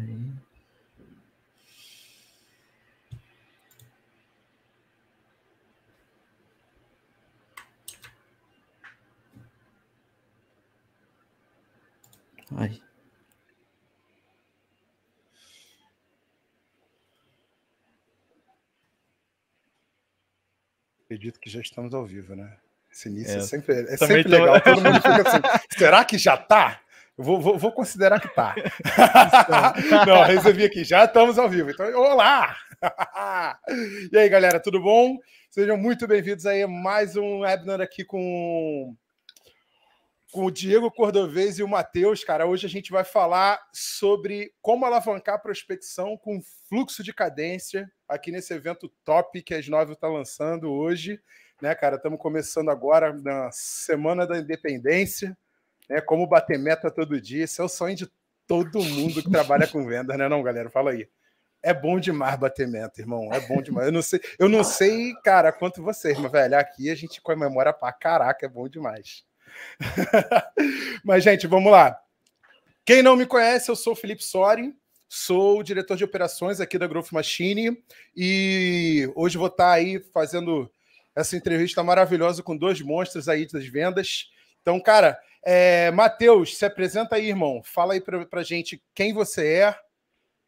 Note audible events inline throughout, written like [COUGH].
aí. Ai. Acredito que já estamos ao vivo, né? Esse início é, é sempre, é sempre tô... legal. Todo mundo fica [LAUGHS] assim, será que já está? Vou, vou, vou, considerar que tá. [LAUGHS] [LAUGHS] Não, resolvi aqui, já estamos ao vivo. Então, olá! [LAUGHS] e aí, galera, tudo bom? Sejam muito bem-vindos aí a mais um webinar aqui com, com o Diego Cordovez e o Matheus. Cara, hoje a gente vai falar sobre como alavancar a prospecção com fluxo de cadência aqui nesse evento top que a s está lançando hoje. Né, cara, estamos começando agora na Semana da Independência né? Como bater meta todo dia, esse é o sonho de todo mundo que trabalha com vendas, né, não, galera? Fala aí. É bom demais bater meta, irmão. É bom demais. Eu não sei, eu não sei, cara, quanto vocês, mas velho, aqui a gente comemora pra caraca, é bom demais. [LAUGHS] mas gente, vamos lá. Quem não me conhece, eu sou o Felipe Sori, sou diretor de operações aqui da Growth Machine e hoje vou estar aí fazendo essa entrevista maravilhosa com dois monstros aí das vendas. Então, cara, é, Matheus, se apresenta aí, irmão. Fala aí pra, pra gente quem você é,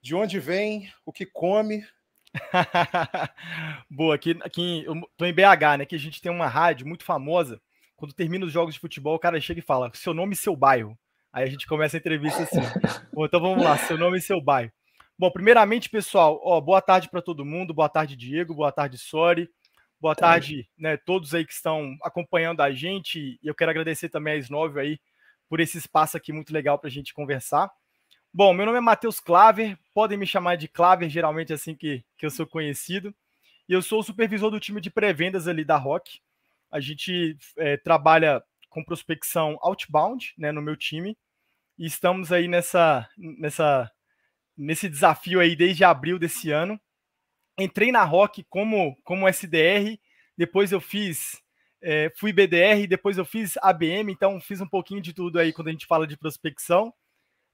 de onde vem, o que come. [LAUGHS] Boa, aqui, aqui eu tô em BH, né? Que a gente tem uma rádio muito famosa. Quando termina os jogos de futebol, o cara chega e fala: seu nome e seu bairro. Aí a gente começa a entrevista assim. [LAUGHS] Bom, então vamos lá, seu nome e seu bairro. Bom, primeiramente, pessoal, ó, boa tarde para todo mundo, boa tarde, Diego, boa tarde, Sori. Boa tá tarde, né, todos aí que estão acompanhando a gente. E eu quero agradecer também a Snóvio aí por esse espaço aqui muito legal para a gente conversar. Bom, meu nome é Matheus Claver, podem me chamar de Claver, geralmente assim que, que eu sou conhecido. E eu sou o supervisor do time de pré-vendas ali da Rock. A gente é, trabalha com prospecção outbound né, no meu time. E estamos aí nessa, nessa, nesse desafio aí desde abril desse ano entrei na Rock como, como SDR, depois eu fiz, é, fui BDR, depois eu fiz ABM, então fiz um pouquinho de tudo aí quando a gente fala de prospecção.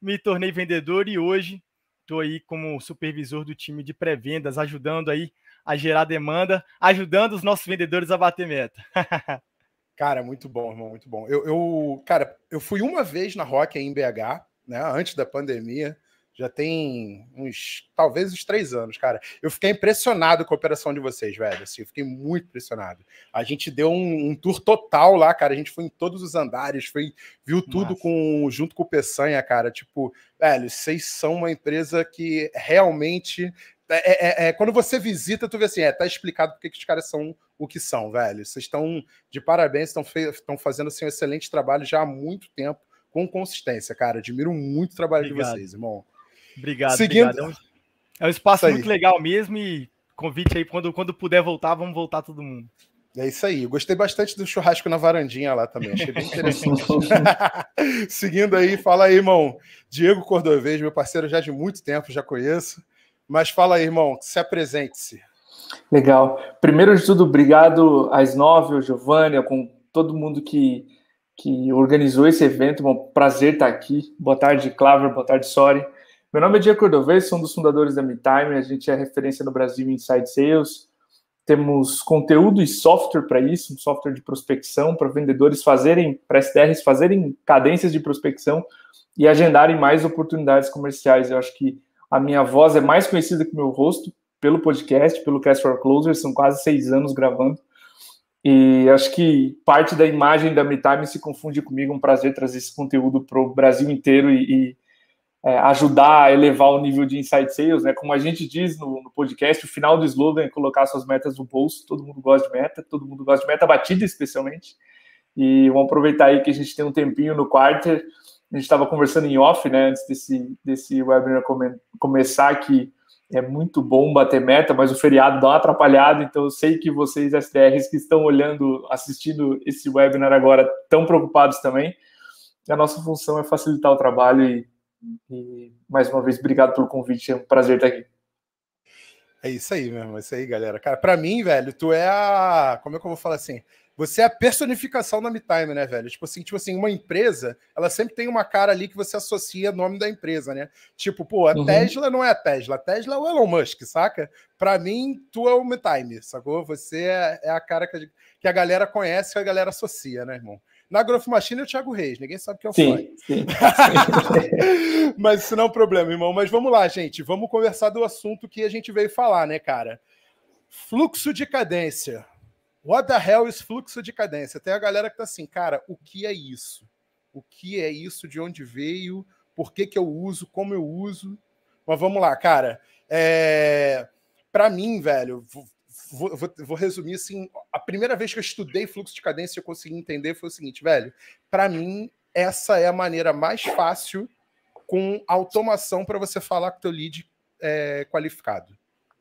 Me tornei vendedor e hoje estou aí como supervisor do time de pré-vendas, ajudando aí a gerar demanda, ajudando os nossos vendedores a bater meta. [LAUGHS] cara, muito bom, irmão, muito bom. Eu, eu, cara, eu fui uma vez na Rock em BH, né, antes da pandemia, já tem uns, talvez uns três anos, cara. Eu fiquei impressionado com a operação de vocês, velho. Assim, eu fiquei muito impressionado. A gente deu um, um tour total lá, cara. A gente foi em todos os andares, foi, viu tudo com junto com o Peçanha, cara. Tipo, velho, vocês são uma empresa que realmente é, é, é, é quando você visita, tu vê assim, é, tá explicado porque que os caras são o que são, velho. Vocês estão de parabéns, estão fazendo assim, um excelente trabalho já há muito tempo, com consistência, cara. Admiro muito o trabalho Obrigado. de vocês, irmão. Obrigado, Seguindo... obrigado. É um, espaço muito legal mesmo e convite aí, quando, quando puder voltar, vamos voltar todo mundo. É isso aí. Eu gostei bastante do churrasco na varandinha lá também. Achei bem interessante. [LAUGHS] Seguindo aí, fala aí, irmão. Diego Cordovez, meu parceiro já de muito tempo, já conheço. Mas fala aí, irmão, se apresente-se. Legal. Primeiro de tudo, obrigado às nove, ao Giovanni, com todo mundo que, que organizou esse evento. Bom, prazer estar aqui. Boa tarde, Claver. Boa tarde, Sori. Meu nome é Diego Cordovez, sou um dos fundadores da MeTime, a gente é referência no Brasil em Inside Sales. Temos conteúdo e software para isso, um software de prospecção para vendedores fazerem, para SDRs fazerem cadências de prospecção e agendarem mais oportunidades comerciais. Eu acho que a minha voz é mais conhecida que o meu rosto pelo podcast, pelo Cast for Closer, são quase seis anos gravando. E acho que parte da imagem da MeTime se confunde comigo. É um prazer trazer esse conteúdo para o Brasil inteiro e, e é, ajudar a elevar o nível de inside sales, né? Como a gente diz no, no, podcast, o final do slogan é colocar suas metas no bolso. Todo mundo gosta de meta, todo mundo gosta de meta batida, especialmente. E vamos aproveitar aí que a gente tem um tempinho no quarter. A gente estava conversando em off, né, antes desse, desse webinar come, começar, que é muito bom bater meta, mas o feriado dá uma atrapalhada. Então, eu sei que vocês, STRs que estão olhando, assistindo esse webinar agora, estão preocupados também. E a nossa função é facilitar o trabalho e e mais uma vez, obrigado pelo convite. É um prazer estar aqui. É isso aí mesmo, é isso aí, galera. Cara, pra mim, velho, tu é a. Como é que eu vou falar assim? Você é a personificação da MeTime, né, velho? Tipo assim, tipo assim, uma empresa, ela sempre tem uma cara ali que você associa o nome da empresa, né? Tipo, pô, a uhum. Tesla não é a Tesla, a Tesla é o Elon Musk, saca? Pra mim, tu é o MeTime, sacou? Você é, é a cara que a, que a galera conhece, que a galera associa, né, irmão? Na Growth Machine é o Thiago Reis, ninguém sabe quem é o sim, Floyd. Sim, sim. [LAUGHS] Mas isso não é um problema, irmão. Mas vamos lá, gente. Vamos conversar do assunto que a gente veio falar, né, cara? Fluxo de cadência. What the hell is fluxo de cadência? Tem a galera que tá assim, cara, o que é isso? O que é isso? De onde veio? Por que, que eu uso? Como eu uso? Mas vamos lá, cara. É... Para mim, velho, vou, vou, vou, resumir assim. A primeira vez que eu estudei fluxo de cadência e eu consegui entender foi o seguinte, velho. Para mim, essa é a maneira mais fácil com automação para você falar com o teu lead é, qualificado.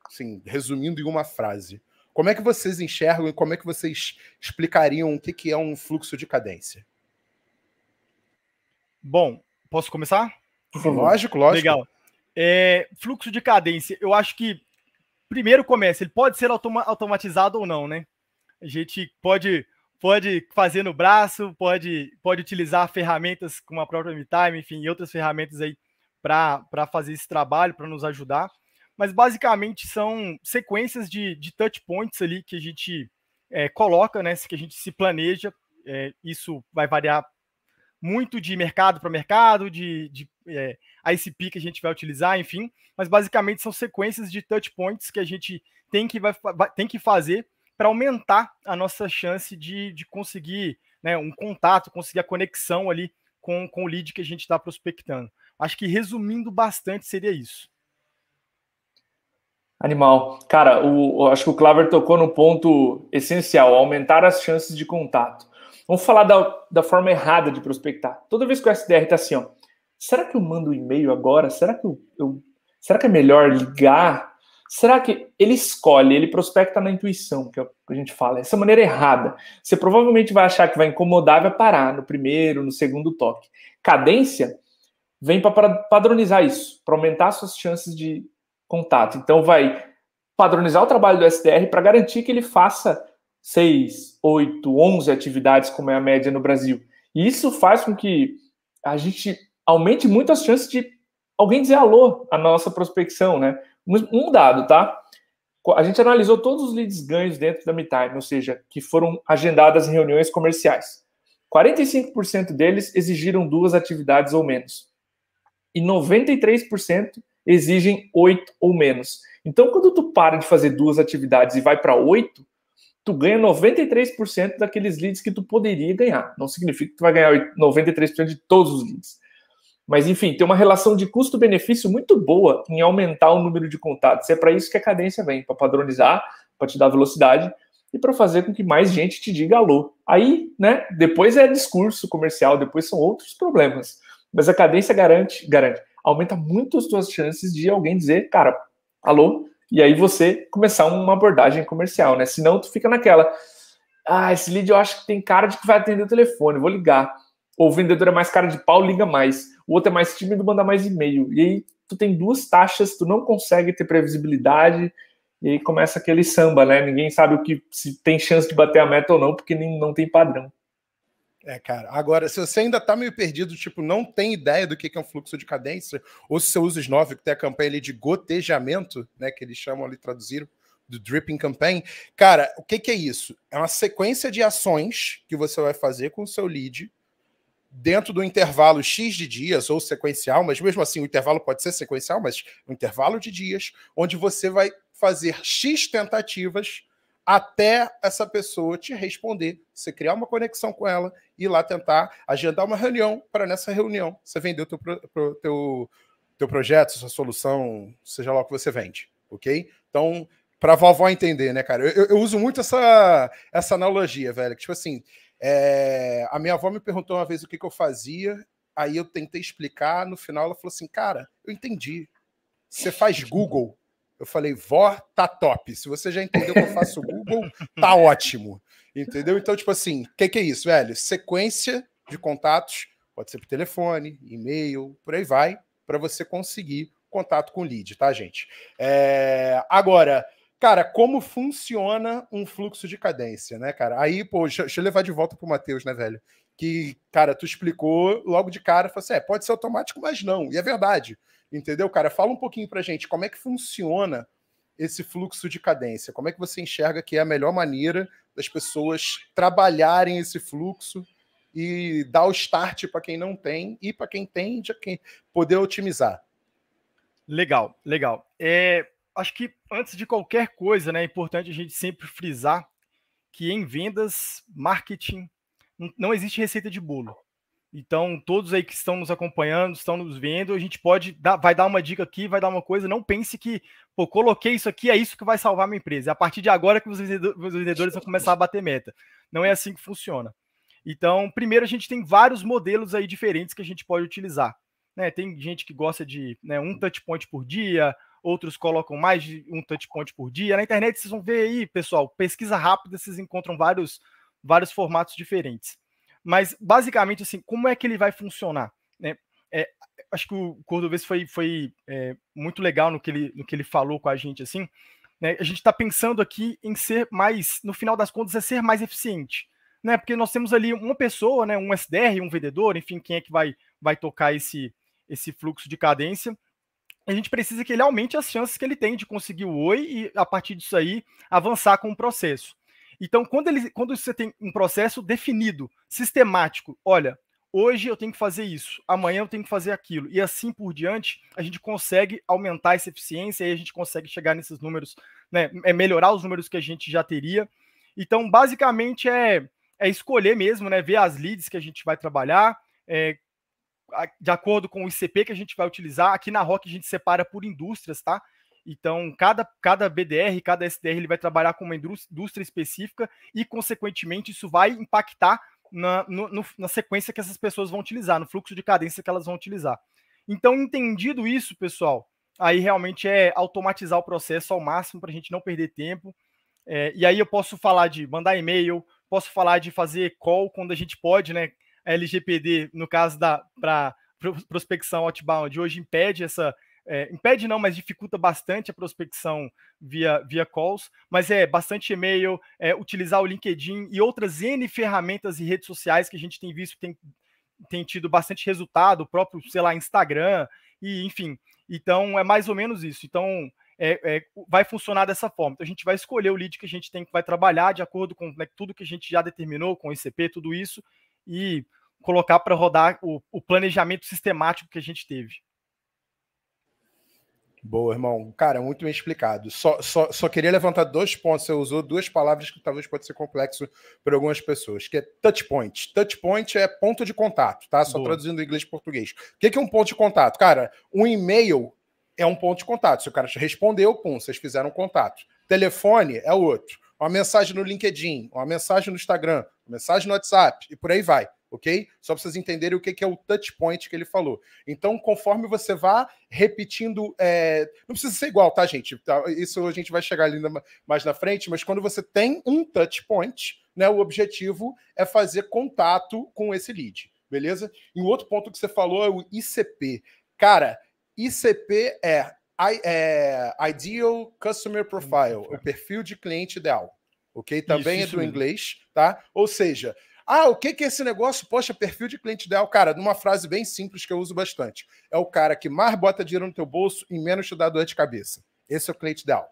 Assim, resumindo em uma frase. Como é que vocês enxergam e como é que vocês explicariam o que, que é um fluxo de cadência? Bom, posso começar? Lógico, lógico. Legal. É, fluxo de cadência. Eu acho que Primeiro começa, ele pode ser automa automatizado ou não, né? A gente pode pode fazer no braço, pode pode utilizar ferramentas como a própria MeTime, enfim, e outras ferramentas aí para fazer esse trabalho, para nos ajudar. Mas basicamente são sequências de, de touch points ali que a gente é, coloca, né? Que a gente se planeja. É, isso vai variar muito de mercado para mercado, de, de é, a esse pi que a gente vai utilizar, enfim. Mas basicamente são sequências de touch points que a gente tem que, vai, tem que fazer para aumentar a nossa chance de, de conseguir né, um contato, conseguir a conexão ali com, com o lead que a gente está prospectando. Acho que resumindo bastante seria isso. Animal. Cara, o, acho que o Claver tocou no ponto essencial, aumentar as chances de contato. Vamos falar da, da forma errada de prospectar. Toda vez que o SDR está assim, ó, será que eu mando e-mail agora? Será que eu, eu, será que é melhor ligar? Será que ele escolhe, ele prospecta na intuição, que, é o que a gente fala, essa maneira errada. Você provavelmente vai achar que vai incomodar e vai parar no primeiro, no segundo toque. Cadência vem para padronizar isso, para aumentar suas chances de contato. Então vai padronizar o trabalho do SDR para garantir que ele faça 6, 8, 11 atividades, como é a média no Brasil. E isso faz com que a gente aumente muito as chances de alguém dizer alô à nossa prospecção, né? Um dado, tá? A gente analisou todos os leads ganhos dentro da MeTime, ou seja, que foram agendadas em reuniões comerciais. 45% deles exigiram duas atividades ou menos. E 93% exigem oito ou menos. Então, quando tu para de fazer duas atividades e vai para oito, tu ganha 93% daqueles leads que tu poderia ganhar. Não significa que tu vai ganhar 93% de todos os leads. Mas, enfim, tem uma relação de custo-benefício muito boa em aumentar o número de contatos. É para isso que a cadência vem, para padronizar, para te dar velocidade e para fazer com que mais gente te diga alô. Aí, né, depois é discurso comercial, depois são outros problemas. Mas a cadência garante, garante, aumenta muito as tuas chances de alguém dizer, cara, alô, e aí você começar uma abordagem comercial, né? Senão tu fica naquela, ah, esse lead eu acho que tem cara de que vai atender o telefone, vou ligar. Ou o vendedor é mais cara de pau, liga mais o outro é mais tímido, manda mais e-mail. E aí tu tem duas taxas, tu não consegue ter previsibilidade, e aí começa aquele samba, né? Ninguém sabe o que se tem chance de bater a meta ou não, porque nem, não tem padrão. É, cara. Agora, se você ainda tá meio perdido, tipo, não tem ideia do que é um fluxo de cadência, ou se você usa os nove, que tem a campanha ali de gotejamento, né? Que eles chamam ali, traduziram, do Dripping Campaign. Cara, o que, que é isso? É uma sequência de ações que você vai fazer com o seu lead dentro do intervalo X de dias ou sequencial, mas mesmo assim o intervalo pode ser sequencial, mas um intervalo de dias, onde você vai fazer X tentativas até essa pessoa te responder, você criar uma conexão com ela e lá tentar agendar uma reunião para nessa reunião você vender o teu, pro, teu, teu projeto, sua solução, seja lá o que você vende, ok? Então, para vovó entender, né, cara? Eu, eu, eu, uso muito essa, essa analogia, velho. Que, tipo assim, é, a minha avó me perguntou uma vez o que, que eu fazia, aí eu tentei explicar, no final ela falou assim, cara, eu entendi. Você faz Google. Eu falei, vó, tá top. Se você já entendeu que eu faço Google, tá ótimo. Entendeu? Então, tipo assim, o que, que é isso, velho? Sequência de contatos, pode ser por telefone, e-mail, por aí vai, para você conseguir contato com o lead, tá, gente? É, agora, Cara, como funciona um fluxo de cadência, né, cara? Aí, pô, deixa, deixa eu levar de volta pro Matheus, né, velho? Que, cara, tu explicou logo de cara, falou assim, é, pode ser automático, mas não. E é verdade, entendeu, cara? Fala um pouquinho pra gente, como é que funciona esse fluxo de cadência? Como é que você enxerga que é a melhor maneira das pessoas trabalharem esse fluxo e dar o start para quem não tem e para quem tem, de quem poder otimizar? Legal, legal. É, acho que antes de qualquer coisa, né, é importante a gente sempre frisar que em vendas, marketing, não existe receita de bolo. Então, todos aí que estão nos acompanhando, estão nos vendo, a gente pode dar, vai dar uma dica aqui, vai dar uma coisa, não pense que, pô, coloquei isso aqui, é isso que vai salvar minha empresa. É a partir de agora que os vendedores vão começar a bater meta. Não é assim que funciona. Então, primeiro a gente tem vários modelos aí diferentes que a gente pode utilizar. Né? Tem gente que gosta de né, um touch point por dia, outros colocam mais de um touch point por dia. Na internet vocês vão ver aí, pessoal, pesquisa rápida, vocês encontram vários, vários formatos diferentes. Mas basicamente, assim, como é que ele vai funcionar? Né? É, acho que o Cordovez foi, foi é, muito legal no que, ele, no que ele falou com a gente, assim. Né? A gente está pensando aqui em ser mais, no final das contas, é ser mais eficiente. Né? Porque nós temos ali uma pessoa, né? um SDR, um vendedor, enfim, quem é que vai, vai tocar esse, esse fluxo de cadência a gente precisa que ele aumente as chances que ele tem de conseguir o oi e, a partir disso aí, avançar com o processo. Então, quando, ele, quando você tem um processo definido, sistemático, olha, hoje eu tenho que fazer isso, amanhã eu tenho que fazer aquilo, e assim por diante, a gente consegue aumentar essa eficiência e a gente consegue chegar nesses números, né, é melhorar os números que a gente já teria. Então, basicamente é, é escolher mesmo, né, ver as leads que a gente vai trabalhar, é, de acordo com o ICP que a gente vai utilizar, aqui na ROC a gente separa por indústrias, tá? Então, cada, cada BDR, cada SDR, ele vai trabalhar com uma indústria específica e, consequentemente, isso vai impactar na, no, na sequência que essas pessoas vão utilizar, no fluxo de cadência que elas vão utilizar. Então, entendido isso, pessoal, aí realmente é automatizar o processo ao máximo para a gente não perder tempo. É, e aí eu posso falar de mandar e-mail, posso falar de fazer call quando a gente pode, né? LGPD, no caso da pra prospecção outbound, hoje impede essa. É, impede não, mas dificulta bastante a prospecção via, via calls, mas é bastante e-mail, é, utilizar o LinkedIn e outras N ferramentas e redes sociais que a gente tem visto tem, tem tido bastante resultado, o próprio, sei lá, Instagram, e enfim. Então, é mais ou menos isso. Então, é, é, vai funcionar dessa forma. Então, a gente vai escolher o lead que a gente tem que vai trabalhar de acordo com né, tudo que a gente já determinou, com o ICP, tudo isso, e colocar para rodar o, o, planejamento sistemático que a gente teve. Boa, irmão. Cara, muito bem explicado. Só, só, só queria levantar dois pontos. Você usou duas palavras que talvez pode ser complexo para algumas pessoas, que é touch point. Touch point é ponto de contato, tá? Só Boa. traduzindo em inglês para português. O que é um ponto de contato? Cara, um e-mail é um ponto de contato. Se o cara respondeu, pum, vocês fizeram um contato. Telefone é outro uma mensagem no LinkedIn, uma mensagem no Instagram, uma mensagem no WhatsApp e por aí vai, ok? Só para vocês entenderem o que, é o touch point que ele falou. Então, conforme você vá repetindo, é... não precisa ser igual, tá, gente? Tá, isso a gente vai chegar ali mais na frente, mas quando você tem um touch point, né, o objetivo é fazer contato com esse lead, beleza? E o outro ponto que você falou é o ICP. Cara, ICP é I, é, Ideal Customer hum, Profile, tá. o perfil de cliente ideal. Ok? Também isso, é do inglês, tá? Ou seja, ah, o que, que é esse negócio? Poxa, perfil de cliente ideal. Cara, numa frase bem simples que eu uso bastante. É o cara que mais bota dinheiro no teu bolso e menos te dá dor de cabeça. Esse é o cliente ideal.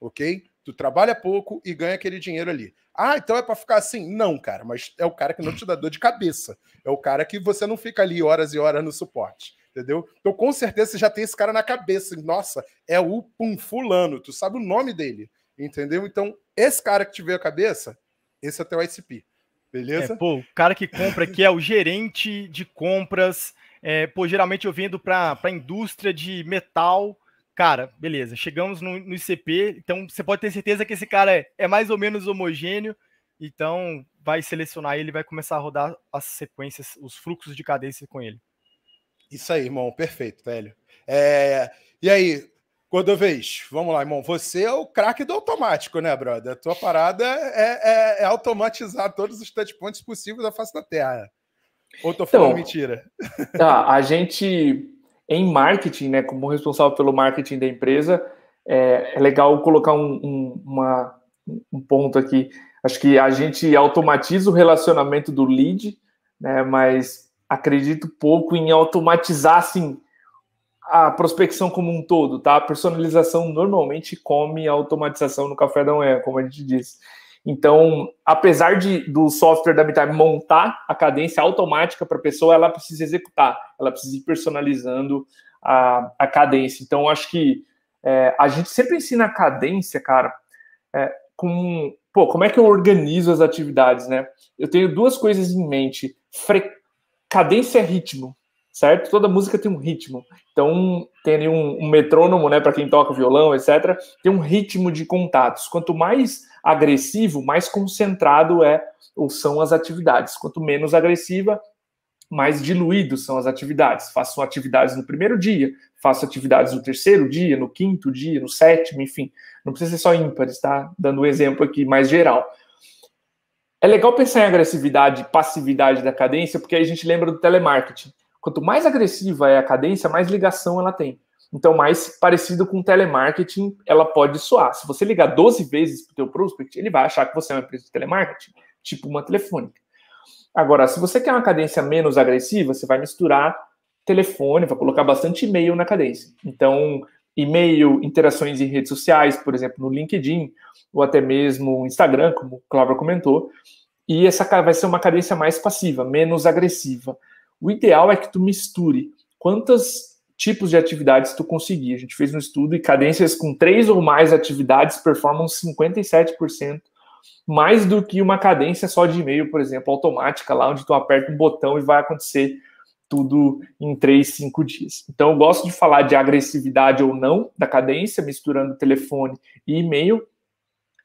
Ok? Tu trabalha pouco e ganha aquele dinheiro ali. Ah, então é para ficar assim? Não, cara, mas é o cara que não te dá dor de cabeça. É o cara que você não fica ali horas e horas no suporte entendeu? Então, com certeza, você já tem esse cara na cabeça. Assim, Nossa, é o Pum Fulano, tu sabe o nome dele, entendeu? Então, esse cara que te veio à cabeça, esse é teu ICP, beleza? É, pô, o cara que compra aqui é o gerente de compras. É, pô, geralmente eu vendo para a indústria de metal. Cara, beleza, chegamos no, no ICP, então você pode ter certeza que esse cara é, é mais ou menos homogêneo, então vai selecionar ele, vai começar a rodar as sequências, os fluxos de cadência com ele. Isso aí, irmão. Perfeito, velho. É... E aí, Cordovez, vamos lá, irmão. Você é o craque do automático, né, brother? A tua parada é, é, é automatizar todos os touchpoints possíveis da face da Terra. Ou tô falando então, mentira? [LAUGHS] Tá, a gente, em marketing, né, como responsável pelo marketing da empresa, é, é legal colocar um, um, uma, um ponto aqui. Acho que a gente automatiza o relacionamento do lead, né, mas acredito pouco em automatizar assim a prospecção como um todo, tá? A personalização normalmente come a automatização no café da manhã, como a gente disse. Então, apesar de do software da Bitime montar a cadência automática para a pessoa, ela precisa executar, ela precisa ir personalizando a, a cadência. Então, acho que é, a gente sempre ensina a cadência, cara, é, com pô, como é que eu organizo as atividades, né? Eu tenho duas coisas em mente: frequência cadência é ritmo, certo? Toda música tem um ritmo. Então, tem ali um, um metrônomo, né, para quem toca violão, etc. Tem um ritmo de contatos. Quanto mais agressivo, mais concentrado é ou são as atividades. Quanto menos agressiva, mais diluídos são as atividades. Faço atividades no primeiro dia, faço atividades no terceiro dia, no quinto dia, no sétimo, enfim. Não precisa ser só ímpares, tá? Dando um exemplo aqui mais geral. É legal pensar em agressividade e passividade da cadência, porque aí a gente lembra do telemarketing. Quanto mais agressiva é a cadência, mais ligação ela tem. Então, mais parecido com telemarketing, ela pode soar. Se você ligar 12 vezes para o teu prospect, ele vai achar que você é uma empresa de telemarketing, tipo uma telefônica. Agora, se você quer uma cadência menos agressiva, você vai misturar telefone, vai colocar bastante e-mail na cadência. Então, e-mail, interações em redes sociais, por exemplo, no LinkedIn, ou até mesmo Instagram, como o Cláudio comentou. E essa vai ser uma cadência mais passiva, menos agressiva. O ideal é que tu misture quantos tipos de atividades tu conseguir. A gente fez um estudo e cadências com três ou mais atividades performam 57% mais do que uma cadência só de e-mail, por exemplo, automática, lá onde tu aperta um botão e vai acontecer tudo em três, cinco dias. Então, eu gosto de falar de agressividade ou não da cadência, misturando telefone e e-mail,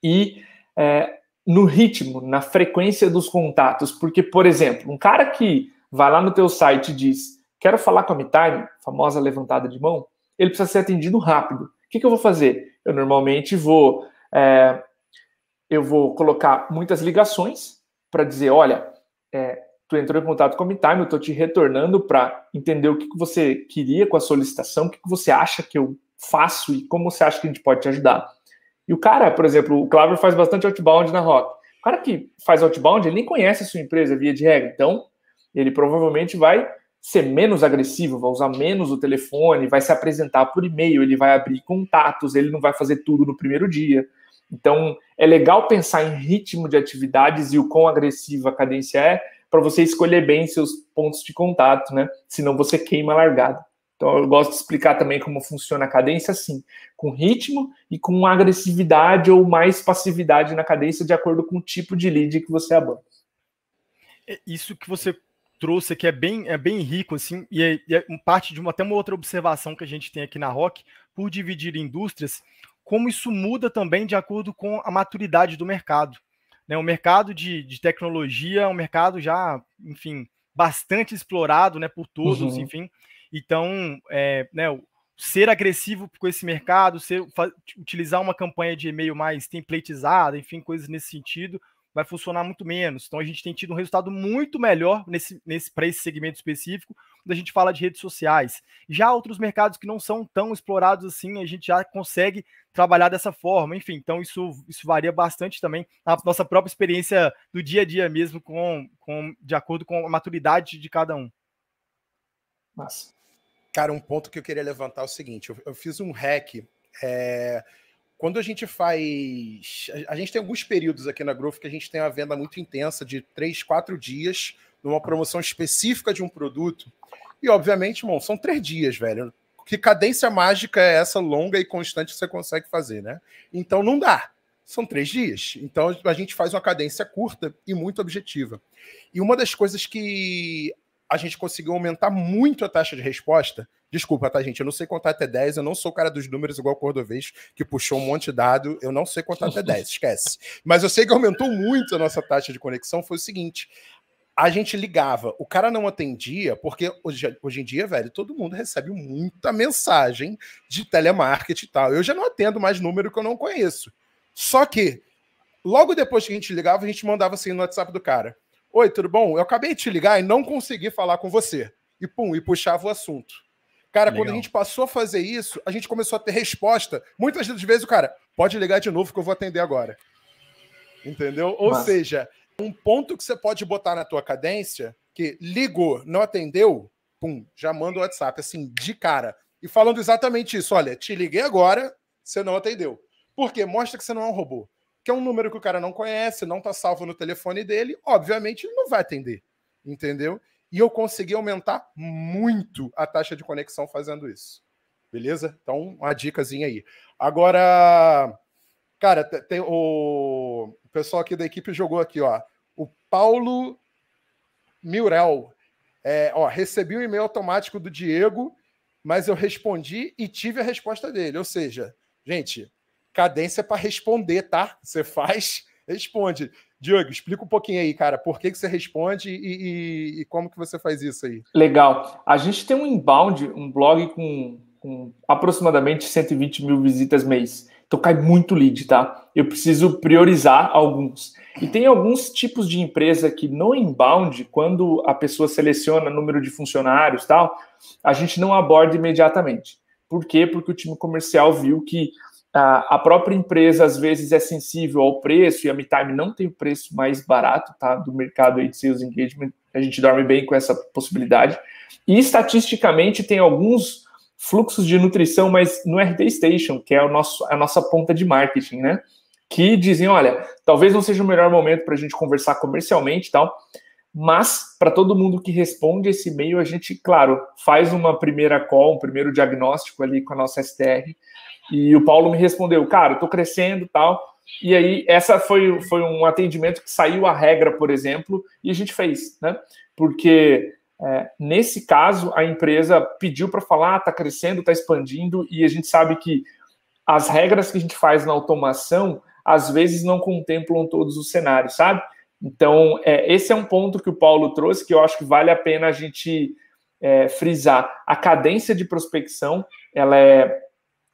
e é, no ritmo, na frequência dos contatos, porque, por exemplo, um cara que vai lá no teu site e diz, quero falar com a MeTime, famosa levantada de mão, ele precisa ser atendido rápido. O que, que eu vou fazer? Eu normalmente vou... É, eu vou colocar muitas ligações para dizer, olha, é, tu entrou em contato com a MeTime, eu estou te retornando para entender o que, que você queria com a solicitação, o que, que você acha que eu faço e como você acha que a gente pode te ajudar. E o cara, por exemplo, o Claver faz bastante outbound na Rock. O cara que faz outbound, ele nem conhece a sua empresa via de regra, então ele provavelmente vai ser menos agressivo, vai usar menos o telefone, vai se apresentar por e-mail, ele vai abrir contatos, ele não vai fazer tudo no primeiro dia. Então, é legal pensar em ritmo de atividades e o quão agressiva a cadência é, para você escolher bem seus pontos de contato, né? Senão você queima a largada. Então eu gosto de explicar também como funciona a cadência assim, com ritmo e com agressividade ou mais passividade na cadência de acordo com o tipo de lead que você aborda. É, isso que você trouxe aqui é bem, é bem rico assim e é, é parte de uma até uma outra observação que a gente tem aqui na Rock por dividir indústrias, como isso muda também de acordo com a maturidade do mercado. Né? O mercado de, de tecnologia é um mercado já, enfim, bastante explorado né, por todos, uhum. enfim. Então, é, né, ser agressivo com esse mercado, ser, utilizar uma campanha de e-mail mais templateizada, enfim, coisas nesse sentido, vai funcionar muito menos. Então, a gente tem tido um resultado muito melhor nesse, nesse, para esse segmento específico quando a gente fala de redes sociais. Já outros mercados que não são tão explorados assim, a gente já consegue trabalhar dessa forma. Enfim, então isso, isso varia bastante também a nossa própria experiência do dia a dia mesmo, com, com, de acordo com a maturidade de cada um. Massa. Cara, um ponto que eu queria levantar é o seguinte: eu, eu fiz um hack. É, quando a gente faz. A, a gente tem alguns períodos aqui na Growth que a gente tem uma venda muito intensa de três, quatro dias numa promoção específica de um produto. E, obviamente, bom, são três dias, velho. Que cadência mágica é essa longa e constante que você consegue fazer, né? Então não dá. São três dias. Então a gente faz uma cadência curta e muito objetiva. E uma das coisas que a gente conseguiu aumentar muito a taxa de resposta. Desculpa, tá, gente? Eu não sei contar até 10, eu não sou o cara dos números igual o Cordovez, que puxou um monte de dado, eu não sei contar até 10, [LAUGHS] esquece. Mas eu sei que aumentou muito a nossa taxa de conexão, foi o seguinte, a gente ligava, o cara não atendia, porque hoje, hoje, em dia, velho, todo mundo recebe muita mensagem de telemarketing e tal. Eu já não atendo mais número que eu não conheço. Só que, logo depois que a gente ligava, a gente mandava assim no WhatsApp do cara: Oi, tudo bom? Eu acabei de te ligar e não consegui falar com você. E pum, e puxava o assunto. Cara, Legal. quando a gente passou a fazer isso, a gente começou a ter resposta. Muitas vezes o cara, pode ligar de novo que eu vou atender agora. Entendeu? Ou Mas... seja, um ponto que você pode botar na tua cadência, que ligou, não atendeu, pum, já manda o WhatsApp, assim, de cara. E falando exatamente isso, olha, te liguei agora, você não atendeu. Por quê? Mostra que você não é um robô. Que é um número que o cara não conhece, não tá salvo no telefone dele, obviamente ele não vai atender, entendeu? E eu consegui aumentar muito a taxa de conexão fazendo isso. Beleza? Então, uma dicasinha aí. Agora, cara, tem o... o pessoal aqui da equipe jogou aqui, ó o Paulo Miurel. É, ó, recebi um e-mail automático do Diego, mas eu respondi e tive a resposta dele. Ou seja, gente, cadência para responder, tá? Você faz, [LAUGHS] responde. Diego, explica um pouquinho aí, cara, por que, que você responde e, e, e como que você faz isso aí? Legal. A gente tem um inbound, um blog com, com aproximadamente 120 mil visitas mês. Então cai muito lead, tá? Eu preciso priorizar alguns. E tem alguns tipos de empresa que no inbound, quando a pessoa seleciona número de funcionários tal, a gente não aborda imediatamente. Por quê? Porque o time comercial viu que ah, a própria empresa às vezes é sensível ao preço e a MeTime não tem o preço mais barato tá, do mercado aí de sales engagement. A gente dorme bem com essa possibilidade. E estatisticamente tem alguns fluxos de nutrição, mas no RT Station, que é o nosso, a nossa ponta de marketing, né? Que dizem, olha, talvez não seja o melhor momento para a gente conversar comercialmente e tal, mas para todo mundo que responde esse e-mail, a gente, claro, faz uma primeira call, um primeiro diagnóstico ali com a nossa STR. E o Paulo me respondeu, cara, estou crescendo tal. E aí, essa foi, foi um atendimento que saiu a regra, por exemplo, e a gente fez, né? Porque é, nesse caso, a empresa pediu para falar, está ah, tá crescendo, está expandindo, e a gente sabe que as regras que a gente faz na automação às vezes não contemplam todos os cenários, sabe? Então, é, esse é um ponto que o Paulo trouxe que eu acho que vale a pena a gente é, frisar. A cadência de prospecção ela é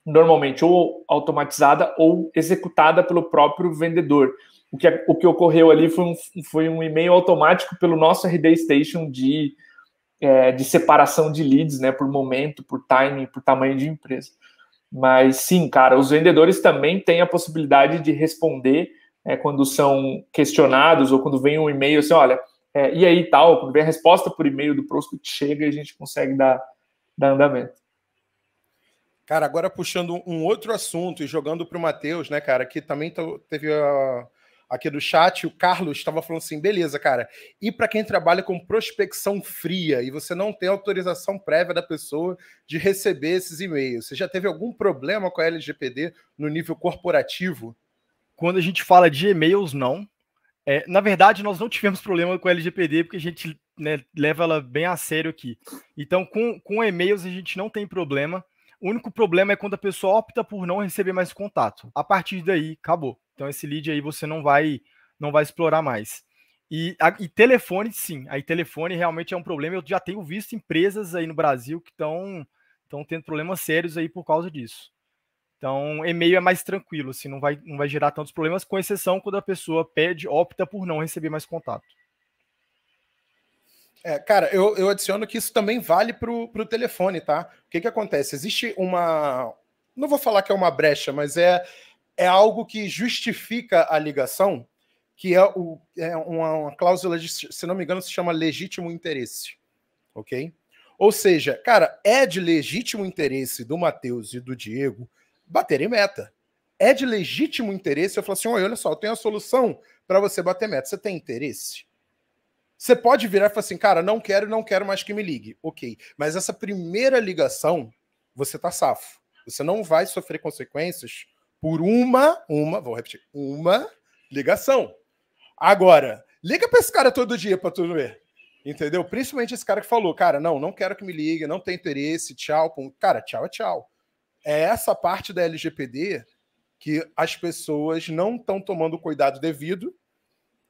normalmente ou automatizada ou executada pelo próprio vendedor. O que, é, o que ocorreu ali foi um, foi um e-mail automático pelo nosso RD Station de é, de separação de leads, né, por momento, por timing, por tamanho de empresa. Mas sim, cara, os vendedores também têm a possibilidade de responder é, quando são questionados ou quando vem um e-mail assim, olha, é, e aí tal, quando vem a resposta por e-mail do prospect chega e a gente consegue dar, dar andamento. Cara, agora puxando um outro assunto e jogando para o Matheus, né, cara, que também teve a, aqui do chat, o Carlos estava falando assim: beleza, cara. E para quem trabalha com prospecção fria e você não tem autorização prévia da pessoa de receber esses e-mails, você já teve algum problema com a LGPD no nível corporativo? Quando a gente fala de e-mails, não. É, na verdade, nós não tivemos problema com a LGPD porque a gente né, leva ela bem a sério aqui. Então, com, com e-mails, a gente não tem problema. O único problema é quando a pessoa opta por não receber mais contato. A partir daí, acabou. Então esse lead aí você não vai não vai explorar mais. E, a, e telefone, sim. Aí telefone realmente é um problema. Eu já tenho visto empresas aí no Brasil que estão estão tendo problemas sérios aí por causa disso. Então, e-mail é mais tranquilo, assim, não vai, não vai gerar tantos problemas, com exceção quando a pessoa pede, opta por não receber mais contato. É, cara, eu, eu adiciono que isso também vale para o telefone, tá? O que, que acontece? Existe uma. Não vou falar que é uma brecha, mas é é algo que justifica a ligação, que é, o, é uma, uma, cláusula, de, se não me engano, se chama legítimo interesse. Ok? Ou seja, cara, é de legítimo interesse do Matheus e do Diego baterem meta. É de legítimo interesse eu falar assim: olha só, eu tenho a solução para você bater meta. Você tem interesse? Você pode virar e falar assim, cara, não quero, não quero mais que me ligue. Ok. Mas essa primeira ligação, você tá safo. Você não vai sofrer consequências por uma, uma, vou repetir, uma ligação. Agora, liga para esse cara todo dia para tudo ver. Entendeu? Principalmente esse cara que falou, cara, não, não quero que me ligue, não tem interesse, tchau. Cara, tchau é tchau. É essa parte da LGPD que as pessoas não estão tomando cuidado devido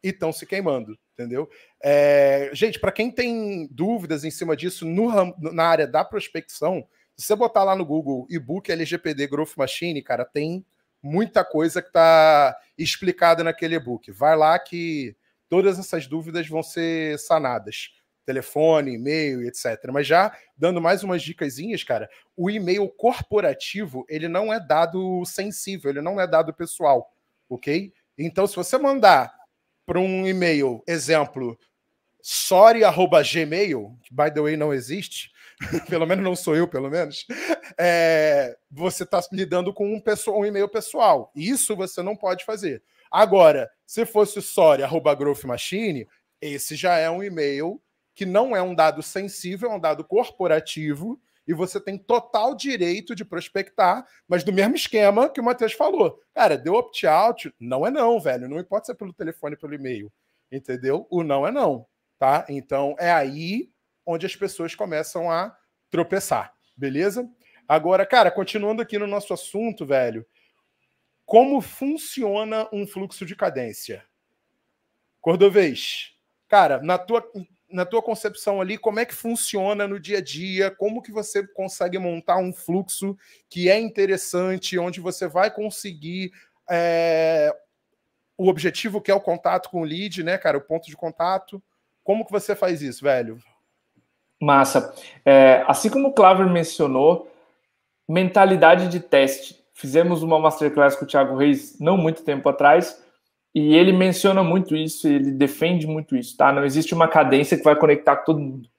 e estão se queimando, entendeu? É, gente, para quem tem dúvidas em cima disso no, na área da prospecção, se você botar lá no Google e-book LGPD Growth Machine, cara, tem muita coisa que está explicada naquele e-book. Vai lá que todas essas dúvidas vão ser sanadas. Telefone, e-mail, etc. Mas já dando mais umas dicasinhas, cara, o e-mail corporativo, ele não é dado sensível, ele não é dado pessoal, ok? Então, se você mandar para um e-mail, exemplo, sorry.gmail, que by the way não existe, [LAUGHS] pelo menos não sou eu, pelo menos, é, você está lidando com um, pessoal, um e-mail pessoal. Isso você não pode fazer. Agora, se fosse sorry, arroba machine, esse já é um e-mail que não é um dado sensível, é um dado corporativo, e você tem total direito de prospectar, mas do mesmo esquema que o Matheus falou. Cara, deu opt-out? Não é não, velho. Não importa se é pelo telefone, pelo e-mail. Entendeu? O não é não, tá? Então é aí onde as pessoas começam a tropeçar, beleza? Agora, cara, continuando aqui no nosso assunto, velho, como funciona um fluxo de cadência? Cordovez, cara, na tua, na tua concepção ali, como é que funciona no dia a dia? Como que você consegue montar um fluxo que é interessante, onde você vai conseguir é, o objetivo que é o contato com o lead, né, cara? O ponto de contato. Como que você faz isso, velho? Massa. É, assim como o Claver mencionou, mentalidade de teste. Fizemos uma masterclass com o Thiago Reis não muito tempo atrás e ele menciona muito isso, ele defende muito isso, tá? Não existe uma cadência que vai conectar com todo mundo.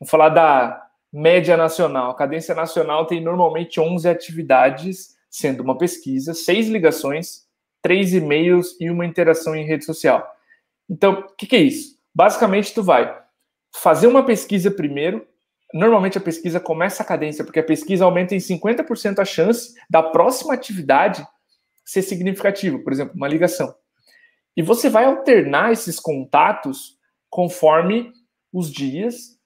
Vamos falar da média nacional. A cadência nacional tem normalmente 11 atividades, sendo uma pesquisa, seis ligações, três e-mails e uma interação em rede social. Então, o que, que é isso? Basicamente, tu vai fazer uma pesquisa primeiro. Normalmente a pesquisa começa a cadência, porque a pesquisa aumenta em 50% a chance da próxima atividade ser significativa, por exemplo, uma ligação. E você vai alternar esses contatos conforme os dias.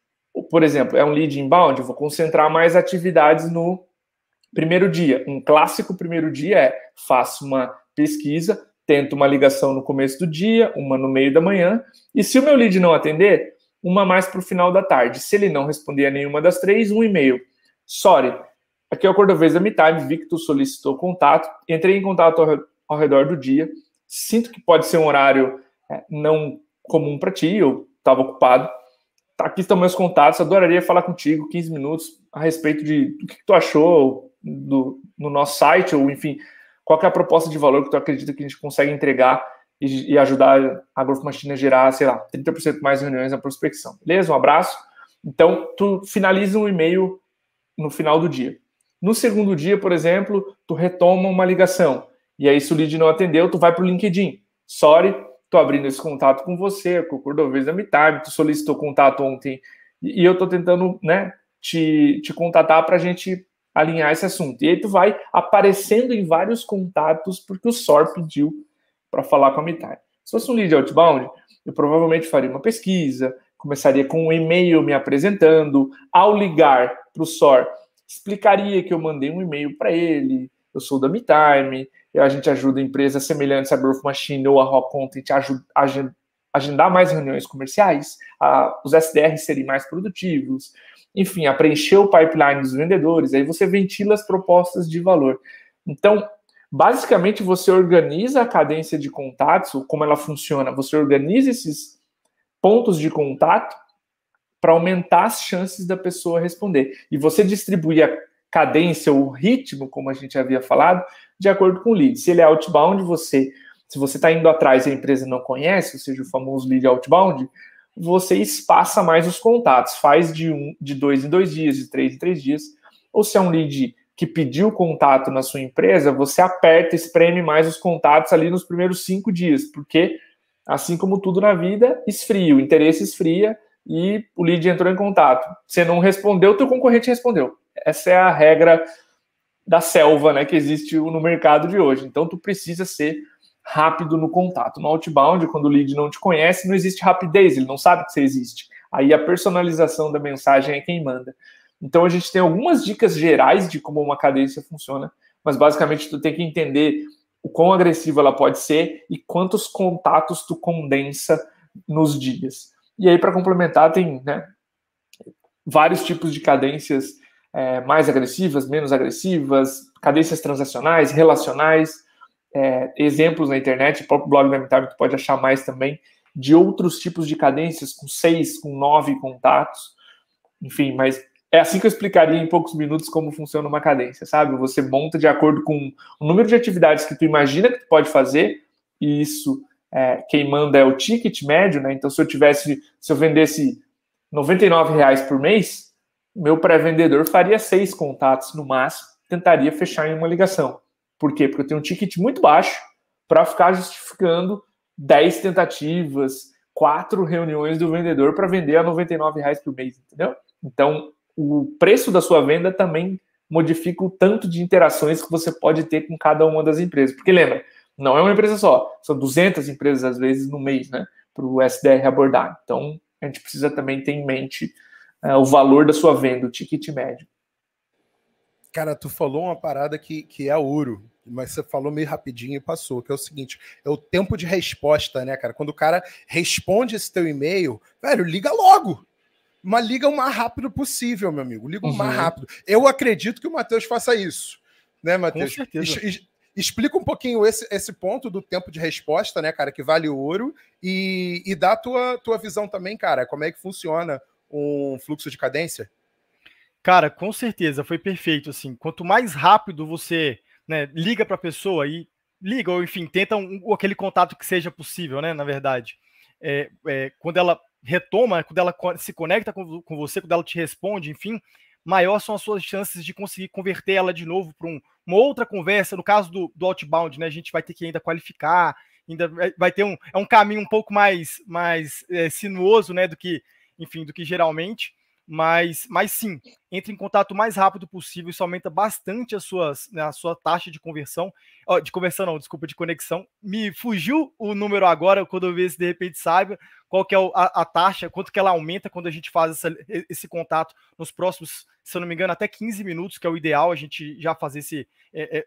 Por exemplo, é um lead inbound, eu vou concentrar mais atividades no primeiro dia. Um clássico primeiro dia é faço uma pesquisa, tento uma ligação no começo do dia, uma no meio da manhã, e se o meu lead não atender, uma mais para o final da tarde. Se ele não responder a nenhuma das três, um e-mail. Sorry, aqui é o Cordovez da MeTime, vi que tu solicitou contato, entrei em contato ao, ao redor do dia, sinto que pode ser um horário é, não comum para ti, eu estava ocupado, tá, aqui estão meus contatos, adoraria falar contigo 15 minutos a respeito de o que, que tu achou do, no nosso site, ou enfim, qual é a proposta de valor que tu acredita que a gente consegue entregar e, e ajudar a Growth Machine a gerar, sei lá, 30% mais reuniões na prospecção. Beleza? Um abraço. Então, tu finaliza um e-mail no final do dia. No segundo dia, por exemplo, tu retoma uma ligação. E aí, se o lead não atendeu, tu vai para o LinkedIn. Sorry, tô abrindo esse contato com você, com o Cordovez da MeTime, tu solicitou contato ontem. E eu tô tentando, né, te, te contatar para a gente alinhar esse assunto. E aí tu vai aparecendo em vários contatos porque o SOR pediu para falar com a Mitai. Se fosse um lead outbound, eu provavelmente faria uma pesquisa, começaria com um e-mail me apresentando, ao ligar para o SOR, explicaria que eu mandei um e-mail para ele, eu sou da MeTime, a gente ajuda empresas semelhantes à Growth Machine ou a Rock Content a agendar mais reuniões comerciais, a, os SDRs serem mais produtivos, enfim, a preencher o pipeline dos vendedores, aí você ventila as propostas de valor. Então, basicamente você organiza a cadência de contatos, como ela funciona, você organiza esses pontos de contato para aumentar as chances da pessoa responder. E você distribui a cadência, o ritmo, como a gente havia falado, de acordo com o lead. Se ele é outbound, você, se você está indo atrás e a empresa não conhece, ou seja, o famoso lead outbound, você espaça mais os contatos, faz de um, de dois em dois dias, de três em três dias, ou se é um lead que pediu contato na sua empresa, você aperta, espreme mais os contatos ali nos primeiros cinco dias, porque assim como tudo na vida, esfria, o interesse esfria e o lead entrou em contato. Você não respondeu, teu concorrente respondeu. Essa é a regra da selva, né, que existe no mercado de hoje. Então tu precisa ser rápido no contato. No outbound, quando o lead não te conhece, não existe rapidez, ele não sabe que você existe. Aí a personalização da mensagem é quem manda. Então a gente tem algumas dicas gerais de como uma cadência funciona, mas basicamente tu tem que entender o quão agressiva ela pode ser e quantos contatos tu condensa nos dias. E aí para complementar tem né, vários tipos de cadências é, mais agressivas, menos agressivas, cadências transacionais, relacionais, é, exemplos na internet, o próprio blog da Mitab tu pode achar mais também de outros tipos de cadências com seis, com nove contatos, enfim, mas é assim que eu explicaria em poucos minutos como funciona uma cadência, sabe? Você monta de acordo com o número de atividades que tu imagina que tu pode fazer, e isso é, quem manda é o ticket médio, né? Então, se eu tivesse, se eu vendesse 99 reais por mês, meu pré-vendedor faria seis contatos no máximo, tentaria fechar em uma ligação. Por quê? Porque eu tenho um ticket muito baixo para ficar justificando 10 tentativas, quatro reuniões do vendedor para vender a 99 reais por mês, entendeu? Então, o preço da sua venda também modifica o tanto de interações que você pode ter com cada uma das empresas. Porque lembra, não é uma empresa só, são 200 empresas às vezes no mês, né, para o SDR abordar. Então, a gente precisa também ter em mente é, o valor da sua venda, o ticket médio. Cara, tu falou uma parada que, que é ouro, mas você falou meio rapidinho e passou, que é o seguinte, é o tempo de resposta, né, cara? Quando o cara responde esse teu e-mail, velho, liga logo, mas liga o mais rápido possível, meu amigo. Liga o mais uhum. rápido. Eu acredito que o Matheus faça isso. Né, Matheus? Com certeza. explica um pouquinho esse, esse ponto do tempo de resposta, né, cara, que vale ouro, e, e dá a tua, tua visão também, cara, como é que funciona um fluxo de cadência? Cara, com certeza, foi perfeito, assim, quanto mais rápido você né, liga para a pessoa e liga, ou enfim, tenta um, aquele contato que seja possível, né, na verdade, é, é, quando ela retoma, quando ela se conecta com, com você, quando ela te responde, enfim, maior são as suas chances de conseguir converter ela de novo para um, uma outra conversa. No caso do, do outbound, né, a gente vai ter que ainda qualificar, ainda vai ter um, é um caminho um pouco mais, mais é, sinuoso, né, do que, enfim, do que geralmente. Mas, mas sim, entre em contato o mais rápido possível, isso aumenta bastante a suas, né, a sua taxa de conversão. de conversão, não, desculpa, de conexão. Me fugiu o número agora, quando eu ver se de repente saiba qual que é a, a, taxa, quanto que ela aumenta quando a gente faz essa, esse contato nos próximos, se eu não me engano, até 15 minutos, que é o ideal, a gente já fazer esse,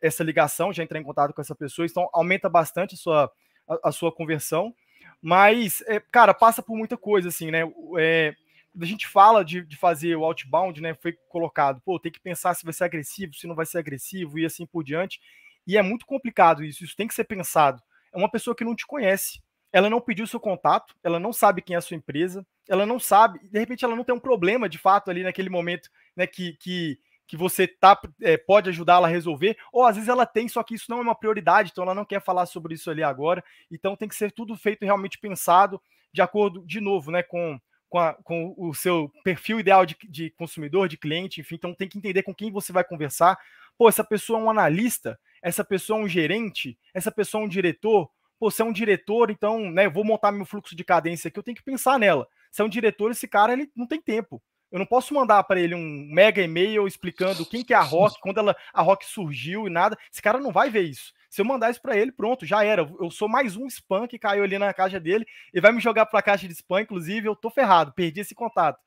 essa ligação, já entrar em contato com essa pessoa. Então, aumenta bastante a sua, a, a sua conversão. Mas, é, cara, passa por muita coisa, assim, né? É, a gente fala de, de fazer o outbound, né? Foi colocado, pô, tem que pensar se vai ser agressivo, se não vai ser agressivo e assim por diante. E é muito complicado isso, isso tem que ser pensado. É uma pessoa que não te conhece, ela não pediu seu contato, ela não sabe quem é a sua empresa, ela não sabe, de repente ela não tem um problema de fato ali naquele momento, né, que, que, que você tá, é, pode ajudá-la a resolver, ou às vezes ela tem, só que isso não é uma prioridade, então ela não quer falar sobre isso ali agora, então tem que ser tudo feito realmente pensado, de acordo, de novo, né, com com, a, com, o seu perfil ideal de, de consumidor, de cliente, enfim. Então tem que entender com quem você vai conversar. Pô, essa pessoa é um analista, essa pessoa é um gerente, essa pessoa é um diretor. Pô, se é um diretor, então, né, eu vou montar meu fluxo de cadência aqui, eu tenho que pensar nela. Se é um diretor, esse cara ele não tem tempo. Eu não posso mandar para ele um mega e-mail explicando quem que é a Rock, quando ela, a Rock surgiu e nada. Esse cara não vai ver isso. Se eu mandar isso para ele, pronto, já era. Eu sou mais um spam que caiu ali na caixa dele e vai me jogar para a caixa de spam, inclusive, eu tô ferrado, perdi esse contato.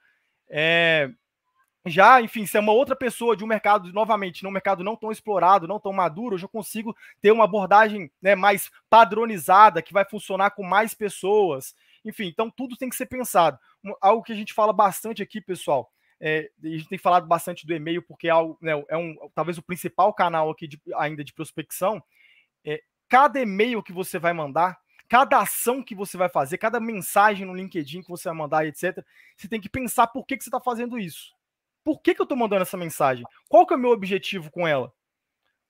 É, já, enfim, se é uma outra pessoa de um mercado, novamente, num mercado não tão explorado, não tão maduro, eu já consigo ter uma abordagem né, mais padronizada, que vai funcionar com mais pessoas. Enfim, então tudo tem que ser pensado. Algo que a gente fala bastante aqui, pessoal, é, a gente tem falado bastante do e-mail, porque é, algo, né, é um, talvez o principal canal aqui de, ainda de prospecção, é, cada e-mail que você vai mandar, cada ação que você vai fazer, cada mensagem no LinkedIn que você vai mandar, etc., você tem que pensar por que, que você está fazendo isso. Por que, que eu estou mandando essa mensagem? Qual que é o meu objetivo com ela?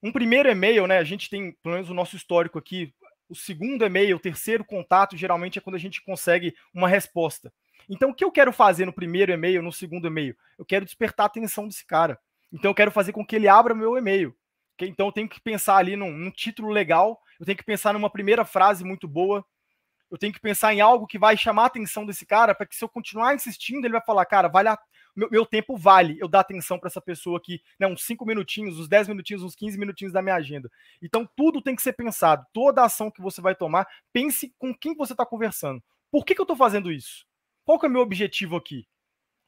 Um primeiro e-mail, né? A gente tem, pelo menos o nosso histórico aqui, o segundo e-mail, o terceiro contato, geralmente é quando a gente consegue uma resposta. Então, o que eu quero fazer no primeiro e-mail, no segundo e-mail? Eu quero despertar a atenção desse cara. Então, eu quero fazer com que ele abra meu e-mail. Que, então eu tenho que pensar ali num, num título legal, eu tenho que pensar numa primeira frase muito boa, eu tenho que pensar em algo que vai chamar a atenção desse cara, para que se eu continuar insistindo, ele vai falar, cara, vale a... meu, meu, tempo vale eu dar atenção para essa pessoa aqui, né, uns 5 minutinhos, uns 10 minutinhos, uns 15 minutinhos da minha agenda. Então tudo tem que ser pensado, toda ação que você vai tomar, pense com quem você está conversando. Por que, que eu estou fazendo isso? Qual que é o meu objetivo aqui?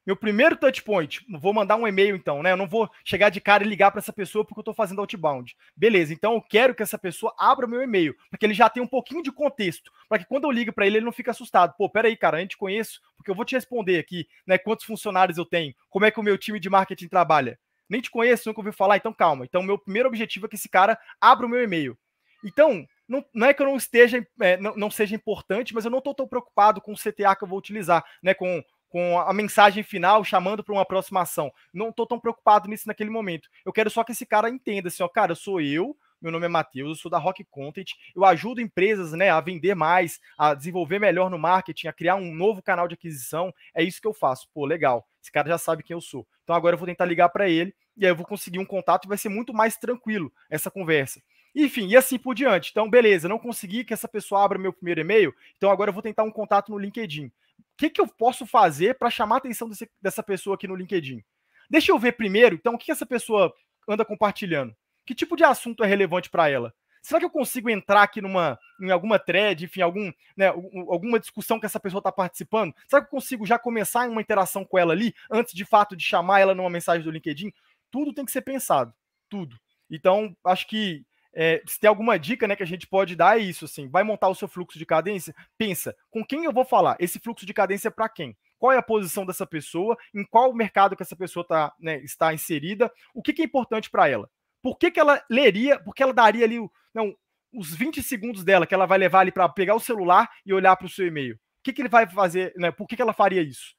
Meu primeiro touch point, vou mandar um e-mail então, né? Eu não vou chegar de cara e ligar para essa pessoa porque eu estou fazendo outbound. Beleza, então eu quero que essa pessoa abra meu e-mail, porque ele já tem um pouquinho de contexto, para que quando eu ligo para ele, ele não fique assustado. Pô, peraí, cara, a te conheço, porque eu vou te responder aqui, né? Quantos funcionários eu tenho, como é que o meu time de marketing trabalha. Nem te conheço, nunca ouvi falar, então calma. Então, meu primeiro objetivo é que esse cara abra o meu e-mail. Então, não, não, é que eu não esteja, é, não, não, seja importante, mas eu não estou tão preocupado com o CTA que eu vou utilizar, né? Com com a mensagem final chamando para uma aproximação. Não estou tão preocupado nisso naquele momento. Eu quero só que esse cara entenda assim, ó, cara, sou eu, meu nome é Matheus, eu sou da Rock Content, eu ajudo empresas, né, a vender mais, a desenvolver melhor no marketing, a criar um novo canal de aquisição. É isso que eu faço. Pô, legal. Esse cara já sabe quem eu sou. Então agora eu vou tentar ligar para ele e aí eu vou conseguir um contato e vai ser muito mais tranquilo essa conversa. Enfim, e assim por diante. Então, beleza, não consegui que essa pessoa abra meu primeiro e-mail, então agora eu vou tentar um contato no LinkedIn que, que eu posso fazer para chamar a atenção desse, dessa pessoa aqui no LinkedIn? Deixa eu ver primeiro, então, o que essa pessoa anda compartilhando. Que tipo de assunto é relevante para ela? Será que eu consigo entrar aqui numa, em alguma thread, enfim, algum, né, alguma discussão que essa pessoa está participando? Será que eu consigo já começar uma interação com ela ali, antes de fato de chamar ela numa mensagem do LinkedIn? Tudo tem que ser pensado, tudo. Então, acho que é, se tem alguma dica né, que a gente pode dar, é isso. Assim, vai montar o seu fluxo de cadência? Pensa, com quem eu vou falar? Esse fluxo de cadência é para quem? Qual é a posição dessa pessoa? Em qual mercado que essa pessoa tá, né, está inserida? O que, que é importante para ela? Por que, que ela leria? por que ela daria ali não, os 20 segundos dela que ela vai levar ali para pegar o celular e olhar para o seu e-mail. O que, que ele vai fazer? Né, por que, que ela faria isso?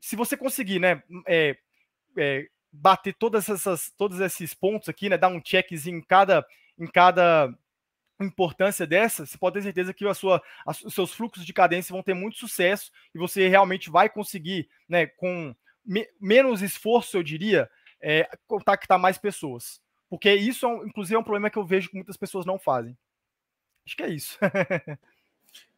Se você conseguir né, é, é, bater todas essas, todos esses pontos aqui, né? Dar um checkzinho em cada em cada importância dessa, você pode ter certeza que a sua, a, os seus fluxos de cadência vão ter muito sucesso e você realmente vai conseguir, né, com me, menos esforço, eu diria, é, contactar mais pessoas. Porque isso, é um, inclusive, é um problema que eu vejo que muitas pessoas não fazem. Acho que é isso. [LAUGHS]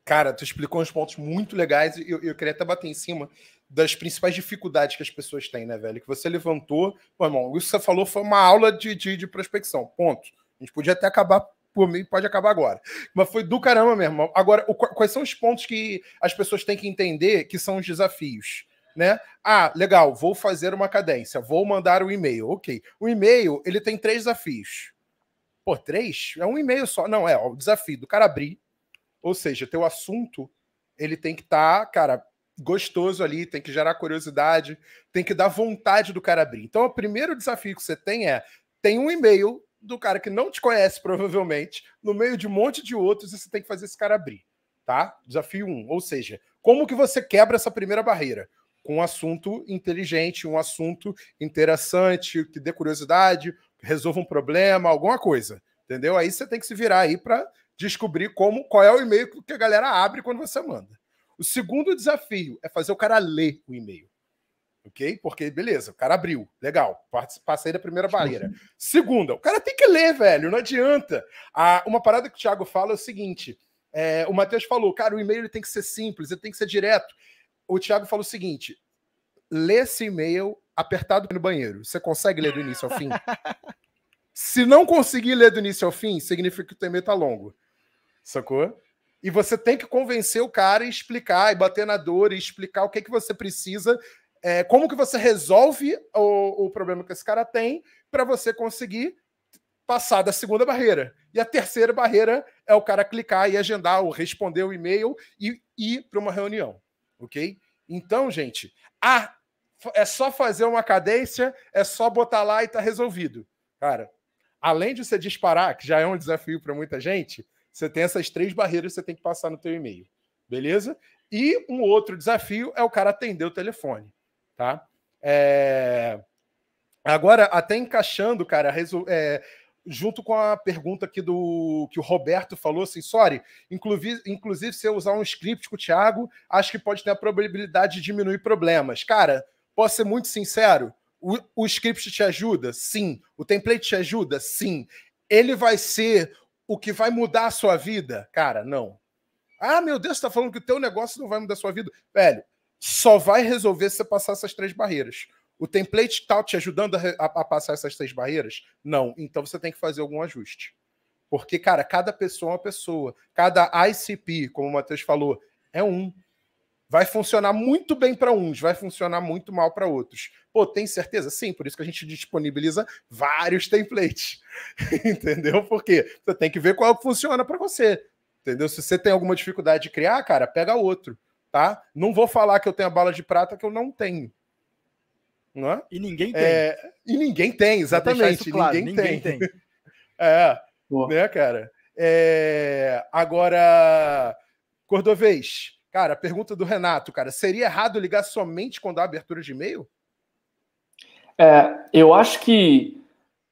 Cara, tu explicou uns pontos muito legais e eu, eu, queria até bater em cima das principais dificuldades que as pessoas têm, né, velho? Que você levantou. Pô, irmão, isso que você falou foi uma aula de, de, de prospecção, ponto. A gente podia até acabar por mim, pode acabar agora. Mas foi do caramba mesmo. Agora, o, quais são os pontos que as pessoas têm que entender que são os desafios? Né? Ah, legal, vou fazer uma cadência, vou mandar um e-mail. Ok. O e-mail, ele tem três desafios. Pô, três? É um e-mail só. Não, é ó, o desafio do cara abrir. Ou seja, teu assunto, ele tem que estar, tá, cara, gostoso ali, tem que gerar curiosidade, tem que dar vontade do cara abrir. Então, o primeiro desafio que você tem é: tem um e-mail do cara que não te conhece, provavelmente, no meio de um monte de outros, e você tem que fazer esse cara abrir, tá? Desafio 1. Um. Ou seja, como que você quebra essa primeira barreira? Com um assunto inteligente, um assunto interessante, que dê curiosidade, resolva um problema, alguma coisa. Entendeu? Aí você tem que se virar aí para descobrir como qual é o e-mail que a galera abre quando você manda. O segundo desafio é fazer o cara ler o e-mail ok? Porque, beleza, o cara abriu, legal, passei da primeira barreira. Segunda, o cara tem que ler, velho, não adianta. Ah, uma parada que o Thiago fala é o seguinte: é, o Matheus falou, cara, o e-mail tem que ser simples, ele tem que ser direto. O Thiago falou o seguinte: lê esse e-mail apertado no banheiro. Você consegue ler do início ao fim? [LAUGHS] Se não conseguir ler do início ao fim, significa que o teu e-mail tá longo. Sacou? E você tem que convencer o cara e explicar, e bater na dor, e explicar o que, é que você precisa é, como que você resolve o, o problema que esse cara tem para você conseguir passar da segunda barreira. E a terceira barreira é o cara clicar e agendar ou responder o e-mail e ir para uma reunião, ok? Então, gente, ah, é só fazer uma cadência, é só botar lá e tá resolvido. Cara, além de você disparar, que já é um desafio para muita gente, você tem essas três barreiras que você tem que passar no teu e-mail, beleza? E um outro desafio é o cara atender o telefone tá? É... Agora, até encaixando, cara, é... junto com a pergunta aqui do que o Roberto falou, assim, sorry, inclusive, inclusive se eu usar um script com o Thiago, acho que pode ter a probabilidade de diminuir problemas. Cara, posso ser muito sincero? O, o script te ajuda? Sim. O template te ajuda? Sim. Ele vai ser o que vai mudar a sua vida? Cara, não. Ah, meu Deus, você tá falando que o teu negócio não vai mudar a sua vida. Velho, só vai resolver se você passar essas três barreiras. O template está te ajudando a, a, passar essas três barreiras? Não. Então você tem que fazer algum ajuste. Porque, cara, cada pessoa é uma pessoa. Cada ICP, como o Matheus falou, é um. Vai funcionar muito bem para uns, vai funcionar muito mal para outros. Pô, tem certeza? Sim, por isso que a gente disponibiliza vários templates. [LAUGHS] Entendeu? Porque você tem que ver qual funciona para você. Entendeu? Se você tem alguma dificuldade de criar, cara, pega outro tá? Não vou falar que eu tenho a bala de prata que eu não tenho. Não é? E ninguém é, tem. É, e ninguém tem, exatamente. Claro, ninguém, ninguém, tem. tem. [LAUGHS] é, né, cara? É, agora, Cordovez, cara, pergunta do Renato, cara. Seria errado ligar somente quando há abertura de e-mail? É, eu acho que.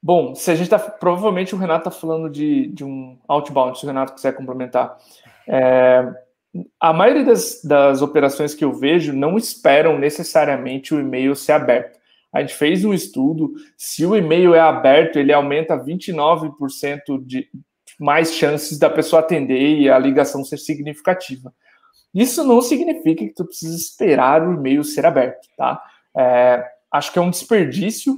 Bom, se a gente tá. Provavelmente o Renato tá falando de, de um outbound, se o Renato quiser complementar. É, a maioria das, das operações que eu vejo não esperam necessariamente o e-mail ser aberto. A gente fez um estudo, se o e-mail é aberto, ele aumenta 29% de mais chances da pessoa atender e a ligação ser significativa. Isso não significa que tu precisa esperar o e-mail ser aberto, tá? É, acho que é um desperdício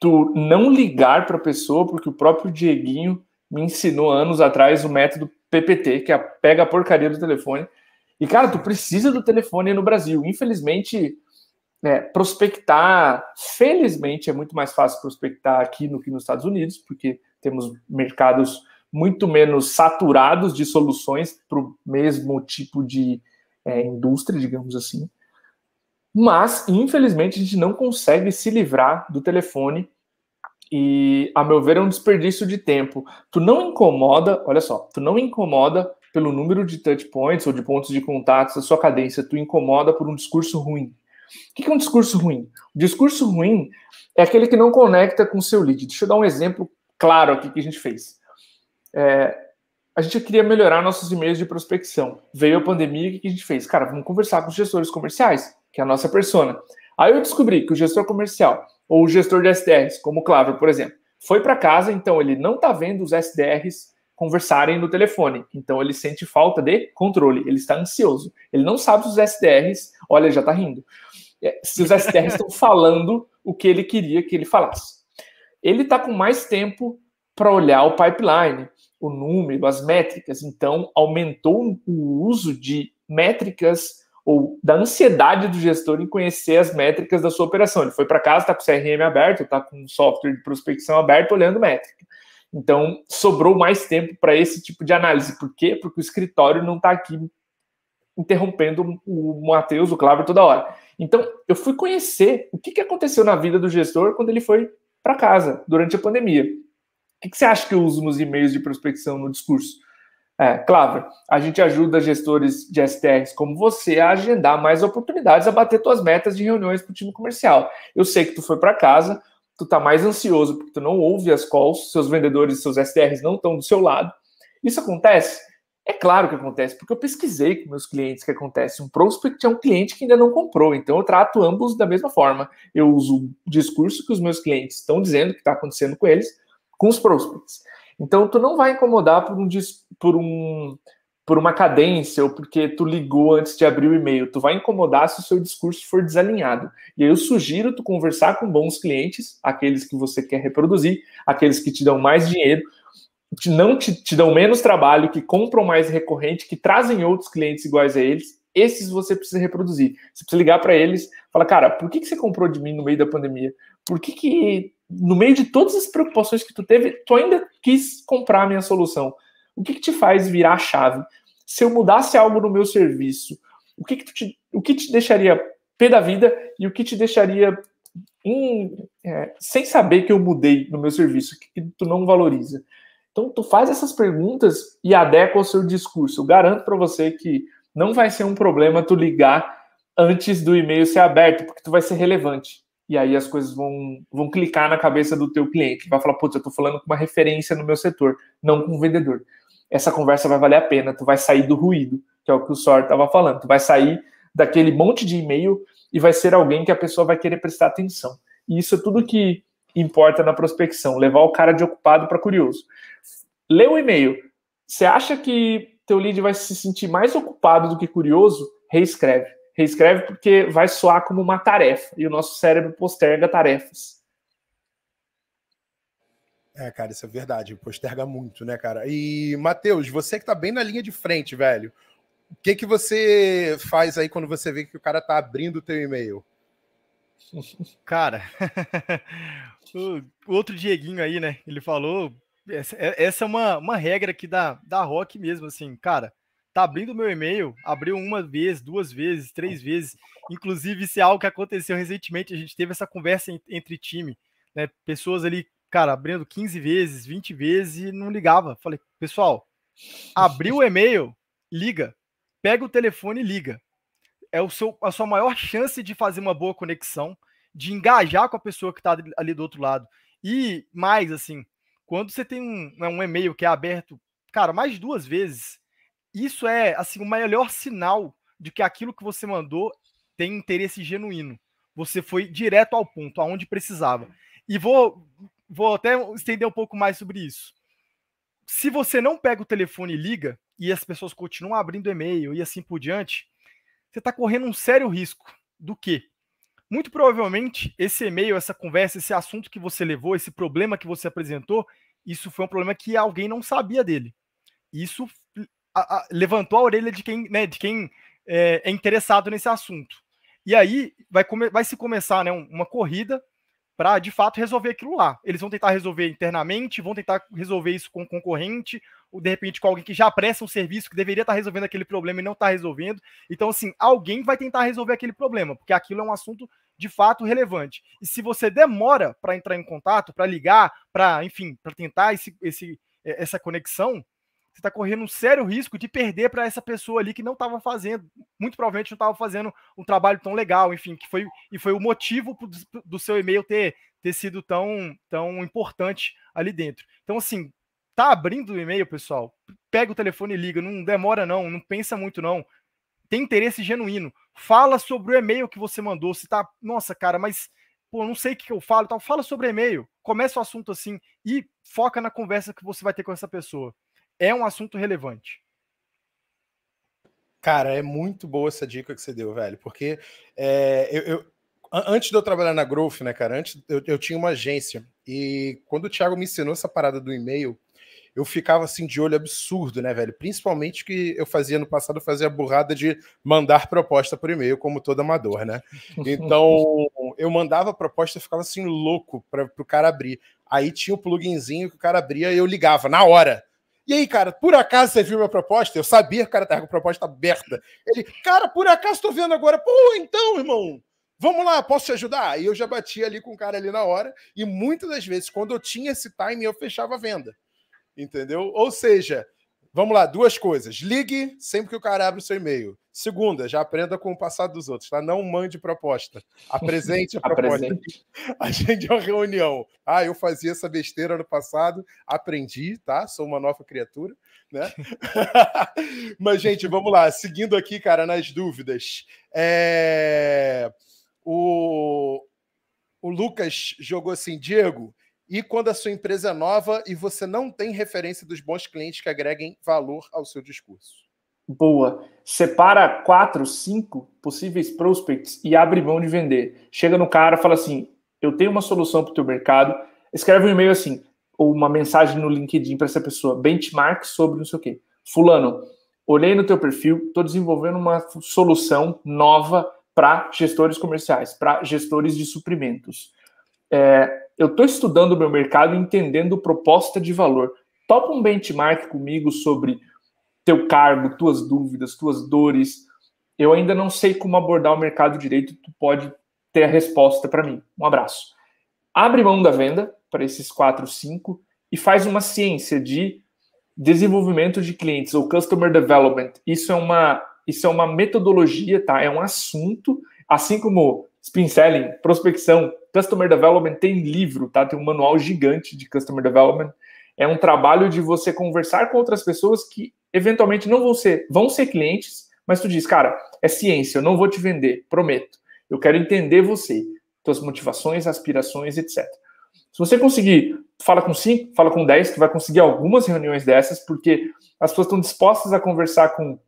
tu não ligar para a pessoa, porque o próprio Dieguinho me ensinou anos atrás o método PPT, que é a pega a porcaria do telefone. E, cara, tu precisa do telefone no Brasil. Infelizmente, né, prospectar, felizmente, é muito mais fácil prospectar aqui do que nos Estados Unidos, porque temos mercados muito menos saturados de soluções para o mesmo tipo de é, indústria, digamos assim. Mas, infelizmente, a gente não consegue se livrar do telefone e, a meu ver, é um desperdício de tempo. Tu não incomoda, olha só, tu não incomoda pelo número de touch points ou de pontos de contato da sua cadência, tu incomoda por um discurso ruim. O que é um discurso ruim? O discurso ruim é aquele que não conecta com o seu lead. Deixa eu dar um exemplo claro aqui que a gente fez. É, a gente queria melhorar nossos e-mails de prospecção. Veio a pandemia, o que a gente fez? Cara, vamos conversar com os gestores comerciais, que é a nossa persona. Aí eu descobri que o gestor comercial ou o gestor de SDRs, como o Claver, por exemplo. Foi para casa, então ele não está vendo os SDRs conversarem no telefone. Então ele sente falta de controle, ele está ansioso. Ele não sabe se os SDRs, olha, já está rindo. É, se os SDRs estão [LAUGHS] falando o que ele queria que ele falasse. Ele está com mais tempo para olhar o pipeline, o número, as métricas. Então aumentou o uso de métricas ou da ansiedade do gestor em conhecer as métricas da sua operação. Ele foi para casa, está com o CRM aberto, está com o software de prospecção aberto, olhando métrica. Então, sobrou mais tempo para esse tipo de análise. Por quê? Porque o escritório não está aqui interrompendo o Matheus, o Cláudio, toda hora. Então, eu fui conhecer o que, que aconteceu na vida do gestor quando ele foi para casa, durante a pandemia. O que, que você acha que eu uso nos e-mails de prospecção no discurso? É, Claver, a gente ajuda gestores de STRs como você a agendar mais oportunidades, a bater tuas metas de reuniões para o time comercial. Eu sei que tu foi para casa, tu tá mais ansioso porque tu não ouve as calls, seus vendedores, seus STRs não estão do seu lado. Isso acontece? É claro que acontece, porque eu pesquisei com meus clientes que acontece. Um prospect é um cliente que ainda não comprou, então eu trato ambos da mesma forma. Eu uso o discurso que os meus clientes estão dizendo que está acontecendo com eles, com os prospects. Então tu não vai incomodar por um por um por uma cadência ou porque tu ligou antes de abrir o e-mail. Tu vai incomodar se o seu discurso for desalinhado. E aí eu sugiro tu conversar com bons clientes, aqueles que você quer reproduzir, aqueles que te dão mais dinheiro, que não te, te dão menos trabalho, que compram mais recorrente, que trazem outros clientes iguais a eles. Esses você precisa reproduzir. Você precisa ligar para eles, falar, cara, por que, que você comprou de mim no meio da pandemia? Por que, que no meio de todas as preocupações que tu teve, tu ainda quis comprar a minha solução. O que, que te faz virar a chave? Se eu mudasse algo no meu serviço, o que, que, te, o que te deixaria pé da vida e o que te deixaria em, é, sem saber que eu mudei no meu serviço, que, que tu não valoriza? Então, tu faz essas perguntas e adequa ao seu discurso. Eu garanto para você que não vai ser um problema tu ligar antes do e-mail ser aberto, porque tu vai ser relevante e aí as coisas vão, vão clicar na cabeça do teu cliente, vai falar, putz, eu estou falando com uma referência no meu setor, não com um vendedor. Essa conversa vai valer a pena, tu vai sair do ruído, que é o que o Sor estava falando, tu vai sair daquele monte de e-mail e vai ser alguém que a pessoa vai querer prestar atenção. E isso é tudo que importa na prospecção, levar o cara de ocupado para curioso. Lê o e-mail. Você acha que teu lead vai se sentir mais ocupado do que curioso? Reescreve Reescreve porque vai soar como uma tarefa e o nosso cérebro posterga tarefas. É, cara, isso é verdade. Posterga muito, né, cara? E, Matheus, você que tá bem na linha de frente, velho, o que que você faz aí quando você vê que o cara tá abrindo o teu e-mail? [LAUGHS] Cara, [LAUGHS] o outro Dieguinho aí, né? Ele falou. É, essa é uma, uma regra aqui da, da rock mesmo, assim, cara tá abrindo meu e-mail, abriu uma vez, duas vezes, três vezes. Inclusive, isso é algo que aconteceu recentemente. A gente teve essa conversa entre time, né? Pessoas ali, cara, abrindo 15 vezes, 20 vezes e não ligava. Falei, pessoal, abriu o e-mail, liga. Pega o telefone e liga. É o seu, a sua maior chance de fazer uma boa conexão, de engajar com a pessoa que está ali do outro lado. E mais, assim, quando você tem um, né, um e-mail que é aberto, cara, mais duas vezes, isso é assim o melhor sinal de que aquilo que você mandou tem interesse genuíno. Você foi direto ao ponto, aonde precisava. E vou, vou até estender um pouco mais sobre isso. Se você não pega o telefone e liga, e as pessoas continuam abrindo e-mail e assim por diante, você está correndo um sério risco do quê? Muito provavelmente, esse e-mail, essa conversa, esse assunto que você levou, esse problema que você apresentou, isso foi um problema que alguém não sabia dele. Isso a, a, levantou a orelha de quem, né, de quem é, é, interessado nesse assunto. E aí vai, come, vai se começar né, uma corrida para, de fato, resolver aquilo lá. Eles vão tentar resolver internamente, vão tentar resolver isso com o concorrente, ou de repente com alguém que já presta um serviço, que deveria estar tá resolvendo aquele problema e não está resolvendo. Então, assim, alguém vai tentar resolver aquele problema, porque aquilo é um assunto de fato relevante. E se você demora para entrar em contato, para ligar, para, enfim, para tentar esse, esse, é, essa conexão, você está correndo um sério risco de perder para essa pessoa ali que não estava fazendo, muito provavelmente não estava fazendo um trabalho tão legal, enfim, que foi e foi o motivo do, do seu e-mail ter, ter sido tão, tão importante ali dentro. Então, assim, tá abrindo o e-mail, pessoal, pega o telefone e liga, não demora não, não pensa muito não. Tem interesse genuíno. Fala sobre o e-mail que você mandou, se tá, nossa, cara, mas pô, não sei o que eu falo, tal, fala sobre e-mail. Começa o assunto assim e foca na conversa que você vai ter com essa pessoa é um assunto relevante. Cara, é muito boa essa dica que você deu, velho, porque é, eu, eu, antes de eu trabalhar na Growth, né, cara, antes eu, eu tinha uma agência e quando o Thiago me ensinou essa parada do e-mail, eu ficava assim de olho absurdo, né, velho? Principalmente que eu fazia no passado, eu fazia a burrada de mandar proposta por e-mail, como todo amador, né? Então [LAUGHS] eu mandava proposta, e ficava assim louco para o cara abrir. Aí tinha o um pluginzinho que o cara abria e eu ligava na hora. E aí, cara, por acaso você viu minha proposta? Eu sabia que o cara tava com a proposta aberta. Ele, cara, por acaso tô vendo agora. Pô, então, irmão, vamos lá, posso te ajudar? E eu já bati ali com o cara ali na hora. E muitas das vezes, quando eu tinha esse time, eu fechava a venda. Entendeu? Ou seja, vamos lá, duas coisas. Ligue sempre que o cara abre o seu e-mail. Segunda, já aprenda com o passado dos outros, tá? Não mande proposta. Apresente a [LAUGHS] proposta. Apresente. [LAUGHS] Agende uma reunião. Ah, eu fazia essa besteira no passado, aprendi, tá? Sou uma nova criatura, né? [LAUGHS] Mas, gente, vamos lá. Seguindo aqui, cara, nas dúvidas. É... O... o Lucas jogou assim, Diego, e quando a sua empresa é nova e você não tem referência dos bons clientes que agreguem valor ao seu discurso? boa, separa quatro, cinco possíveis prospects e abre mão de vender. Chega no cara, fala assim: eu tenho uma solução para o teu mercado. Escreve um e-mail assim, ou uma mensagem no LinkedIn para essa pessoa, benchmark sobre não sei o quê. Fulano, olhei no teu perfil, estou desenvolvendo uma solução nova para gestores comerciais, para gestores de suprimentos. É, eu estou estudando o meu mercado, entendendo proposta de valor. Topa um benchmark comigo sobre teu cargo, tuas dúvidas, tuas dores. Eu ainda não sei como abordar o mercado direito, tu pode ter a resposta para mim. Um abraço. Abre mão da venda para esses quatro, cinco e faz uma ciência de desenvolvimento de clientes ou customer development. Isso é uma isso é uma metodologia, tá? É um assunto, assim como spin selling, prospecção, customer development tem livro, tá? Tem um manual gigante de customer development. É um trabalho de você conversar com outras pessoas que eventualmente não vão ser, vão ser clientes, mas tu diz, cara, é ciência, eu não vou te vender, prometo. Eu quero entender você, suas motivações, aspirações, etc. Se você conseguir, fala com 5, fala com 10, tu vai conseguir algumas reuniões dessas, porque as pessoas estão dispostas a conversar com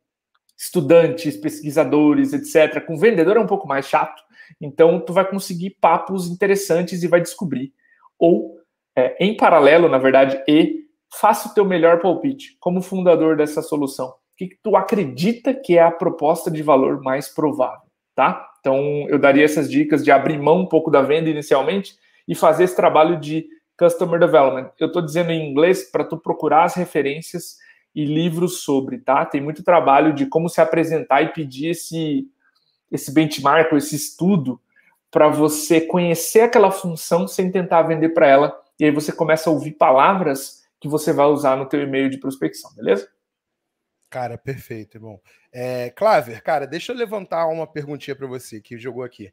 estudantes, pesquisadores, etc. Com vendedor é um pouco mais chato, então tu vai conseguir papos interessantes e vai descobrir. Ou, é, em paralelo, na verdade, e faça o teu melhor palpite como fundador dessa solução. O que, que tu acredita que é a proposta de valor mais provável, tá? Então, eu daria essas dicas de abrir mão um pouco da venda inicialmente e fazer esse trabalho de customer development. Eu estou dizendo em inglês para tu procurar as referências e livros sobre, tá? Tem muito trabalho de como se apresentar e pedir esse esse benchmark, esse estudo para você conhecer aquela função sem tentar vender para ela. E aí você começa a ouvir palavras que você vai usar no teu e-mail de prospecção, beleza? Cara, perfeito, irmão. É, Claver, cara, deixa eu levantar uma perguntinha para você que jogou aqui.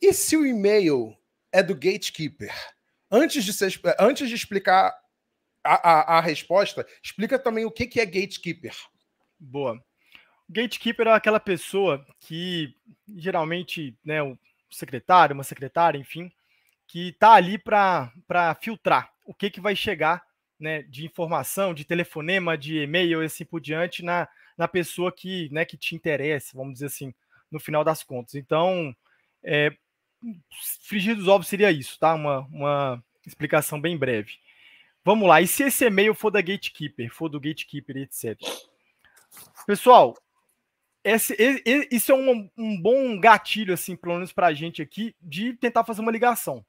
E se o e-mail é do gatekeeper? Antes de, ser, antes de explicar a, a, a, resposta, explica também o que, que é gatekeeper. Boa. Gatekeeper é aquela pessoa que geralmente, né, um secretário, uma secretária, enfim, que está ali para filtrar o que, que vai chegar né, de informação, de telefonema, de e-mail e assim por diante na, na pessoa que, né, que te interessa, vamos dizer assim, no final das contas. Então, é, frigir dos ovos seria isso, tá? Uma, uma explicação bem breve. Vamos lá, e se esse e-mail for da Gatekeeper, for do Gatekeeper, etc. Pessoal, esse, esse, isso é um, um bom gatilho, assim, pelo menos para a gente aqui, de tentar fazer uma ligação,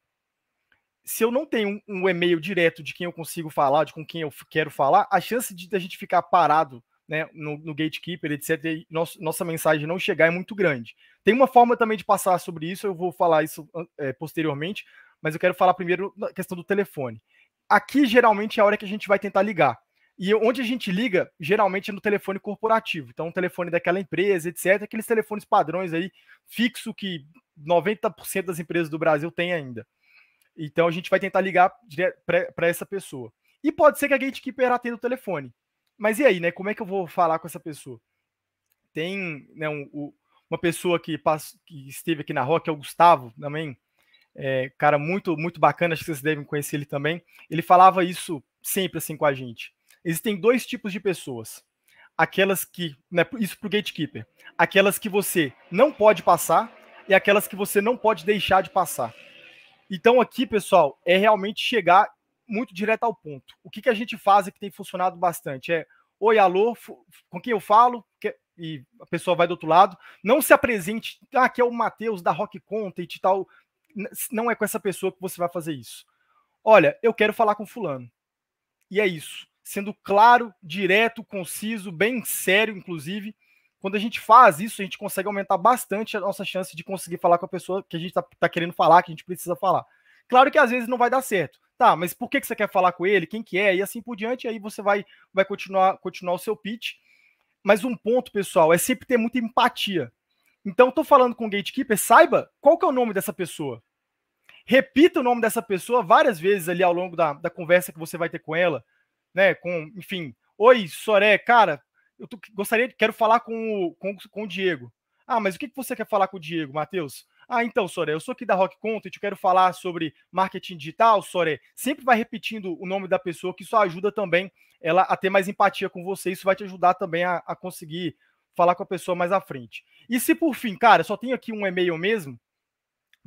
se eu não tenho um, um, e-mail direto de quem eu consigo falar, de com quem eu quero falar, a chance de a gente ficar parado né, no, no, gatekeeper, etc., e nosso, nossa mensagem não chegar é muito grande. Tem uma forma também de passar sobre isso, eu vou falar isso é, posteriormente, mas eu quero falar primeiro na questão do telefone. Aqui, geralmente, é a hora que a gente vai tentar ligar. E onde a gente liga, geralmente é no telefone corporativo. Então, o telefone daquela empresa, etc., aqueles telefones padrões aí, fixo que 90% das empresas do Brasil tem ainda. Então a gente vai tentar ligar para essa pessoa. E pode ser que a gatekeeper atenda o telefone. Mas e aí, né? Como é que eu vou falar com essa pessoa? Tem né, um, um, uma pessoa que, passou, que, esteve aqui na Rock, que é o Gustavo também. É, cara muito muito bacana, acho que vocês devem conhecer ele também. Ele falava isso sempre assim com a gente. Existem dois tipos de pessoas. Aquelas que, né, isso pro gatekeeper, aquelas que você não pode passar e aquelas que você não pode deixar de passar. Então, aqui, pessoal, é realmente chegar muito direto ao ponto. O que, que a gente faz e que tem funcionado bastante é: oi, alô, com quem eu falo? E a pessoa vai do outro lado. Não se apresente, ah, aqui é o Matheus da Rock Content e tal. Não é com essa pessoa que você vai fazer isso. Olha, eu quero falar com Fulano. E é isso. Sendo claro, direto, conciso, bem sério, inclusive quando a gente faz isso, a gente consegue aumentar bastante a nossa chance de conseguir falar com a pessoa que a gente está tá querendo falar, que a gente precisa falar. Claro que às vezes não vai dar certo. Tá, mas por que, que você quer falar com ele? Quem que é? E assim por diante, aí você vai, vai continuar, continuar o seu pitch. Mas um ponto, pessoal, é sempre ter muita empatia. Então, estou falando com o gatekeeper, saiba qual que é o nome dessa pessoa. Repita o nome dessa pessoa várias vezes ali ao longo da, da conversa que você vai ter com ela, né? Com, enfim, oi, Soré, cara, eu tô, gostaria, quero falar com o, com, com o Diego. Ah, mas o que, que você quer falar com o Diego, Matheus? Ah, então, Sore, eu sou aqui da Rock Content, eu quero falar sobre marketing digital, Sore. Sempre vai repetindo o nome da pessoa, que isso ajuda também ela a ter mais empatia com você. Isso vai te ajudar também a, a conseguir falar com a pessoa mais à frente. E se por fim, cara, só tenho aqui um e-mail mesmo,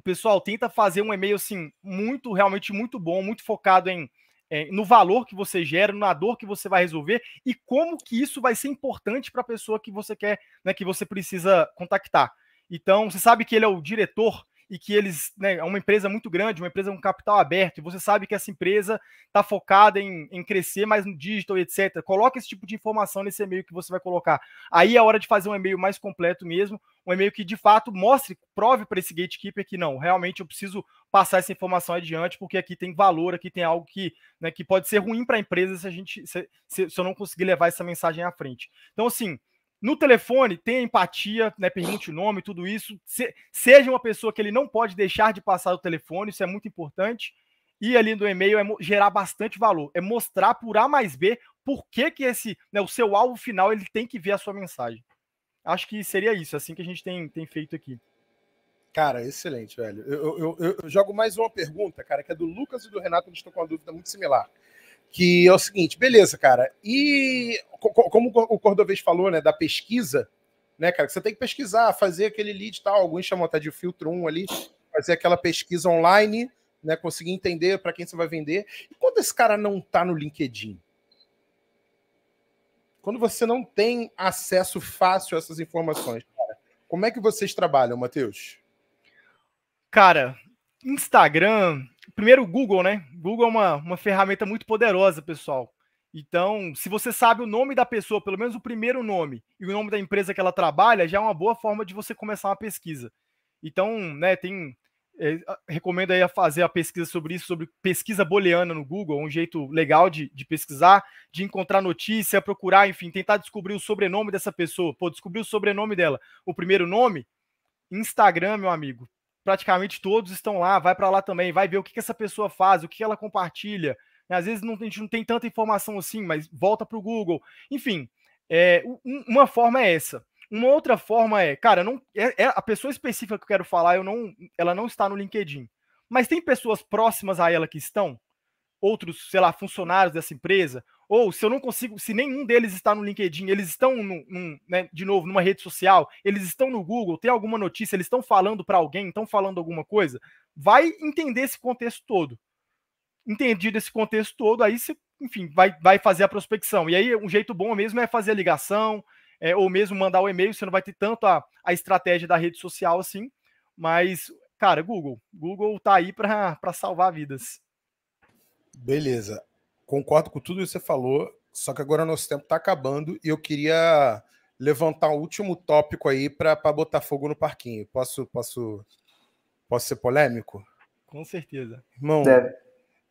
pessoal, tenta fazer um e-mail assim, muito, realmente muito bom, muito focado em é, no valor que você gera, na dor que você vai resolver e como que isso vai ser importante para a pessoa que você quer, né, que você precisa contactar. Então, você sabe que ele é o diretor e que eles, né, é uma empresa muito grande, uma empresa com capital aberto, e você sabe que essa empresa está focada em, em crescer mais no digital, etc. Coloque esse tipo de informação nesse e-mail que você vai colocar. Aí é hora de fazer um e-mail mais completo mesmo, um e-mail que de fato mostre, prove para esse gatekeeper que não, realmente eu preciso passar essa informação adiante, porque aqui tem valor, aqui tem algo que, né, que pode ser ruim para a empresa se a gente se, se, se eu não conseguir levar essa mensagem à frente. Então, assim, no telefone, tenha empatia, né? Pergunte o nome, tudo isso. Se, seja uma pessoa que ele não pode deixar de passar o telefone, isso é muito importante. E ali no e-mail é gerar bastante valor, é mostrar por A mais B por que, que esse, né, o seu alvo final ele tem que ver a sua mensagem. Acho que seria isso, assim que a gente tem, tem feito aqui. Cara, excelente, velho. Eu, eu, eu, eu jogo mais uma pergunta, cara, que é do Lucas e do Renato, onde estão com uma dúvida muito similar que é o seguinte, beleza, cara, e como o Cordovez falou, né, da pesquisa, né, cara, que você tem que pesquisar, fazer aquele lead tal, alguns chamam até de filtro 1 ali, fazer aquela pesquisa online, né, conseguir entender para quem você vai vender. E quando esse cara não está no LinkedIn? Quando você não tem acesso fácil a essas informações, cara, como é que vocês trabalham, Matheus? Cara, Instagram primeiro, Google, né? Google é uma, uma ferramenta muito poderosa, pessoal. Então, se você sabe o nome da pessoa, pelo menos o primeiro nome, e o nome da empresa que ela trabalha, já é uma boa forma de você começar uma pesquisa. Então, né, tem. É, recomendo aí a fazer a pesquisa sobre isso, sobre pesquisa booleana no Google, um jeito legal de, de pesquisar, de encontrar notícia, procurar, enfim, tentar descobrir o sobrenome dessa pessoa. Pô, descobrir o sobrenome dela. O primeiro nome, Instagram, meu amigo praticamente todos estão lá, vai para lá também, vai ver o que, que essa pessoa faz, o que ela compartilha. Né? Às vezes não, a gente não tem tanta informação assim, mas volta para o Google. Enfim, é, uma forma é essa. Uma outra forma é, cara, não, é, é, a pessoa específica que eu quero falar, eu não, ela não está no LinkedIn. Mas tem pessoas próximas a ela que estão? Outros, sei lá, funcionários dessa empresa? ou se eu não consigo, se nenhum deles está no LinkedIn, eles estão, num, num, né, de novo, numa rede social, eles estão no Google, tem alguma notícia, eles estão falando para alguém, estão falando alguma coisa, vai entender esse contexto todo. Entendido esse contexto todo, aí você, enfim, vai, vai fazer a prospecção. E aí, um jeito bom mesmo é fazer a ligação, é, ou mesmo mandar o um e-mail, você não vai ter tanto a, a estratégia da rede social assim, mas, cara, Google. Google tá aí para salvar vidas. Beleza concordo com tudo que você falou, só que agora nosso tempo está acabando e eu queria levantar um último tópico aí para botar fogo no parquinho. Posso, posso, posso ser polêmico? Com certeza. Irmão,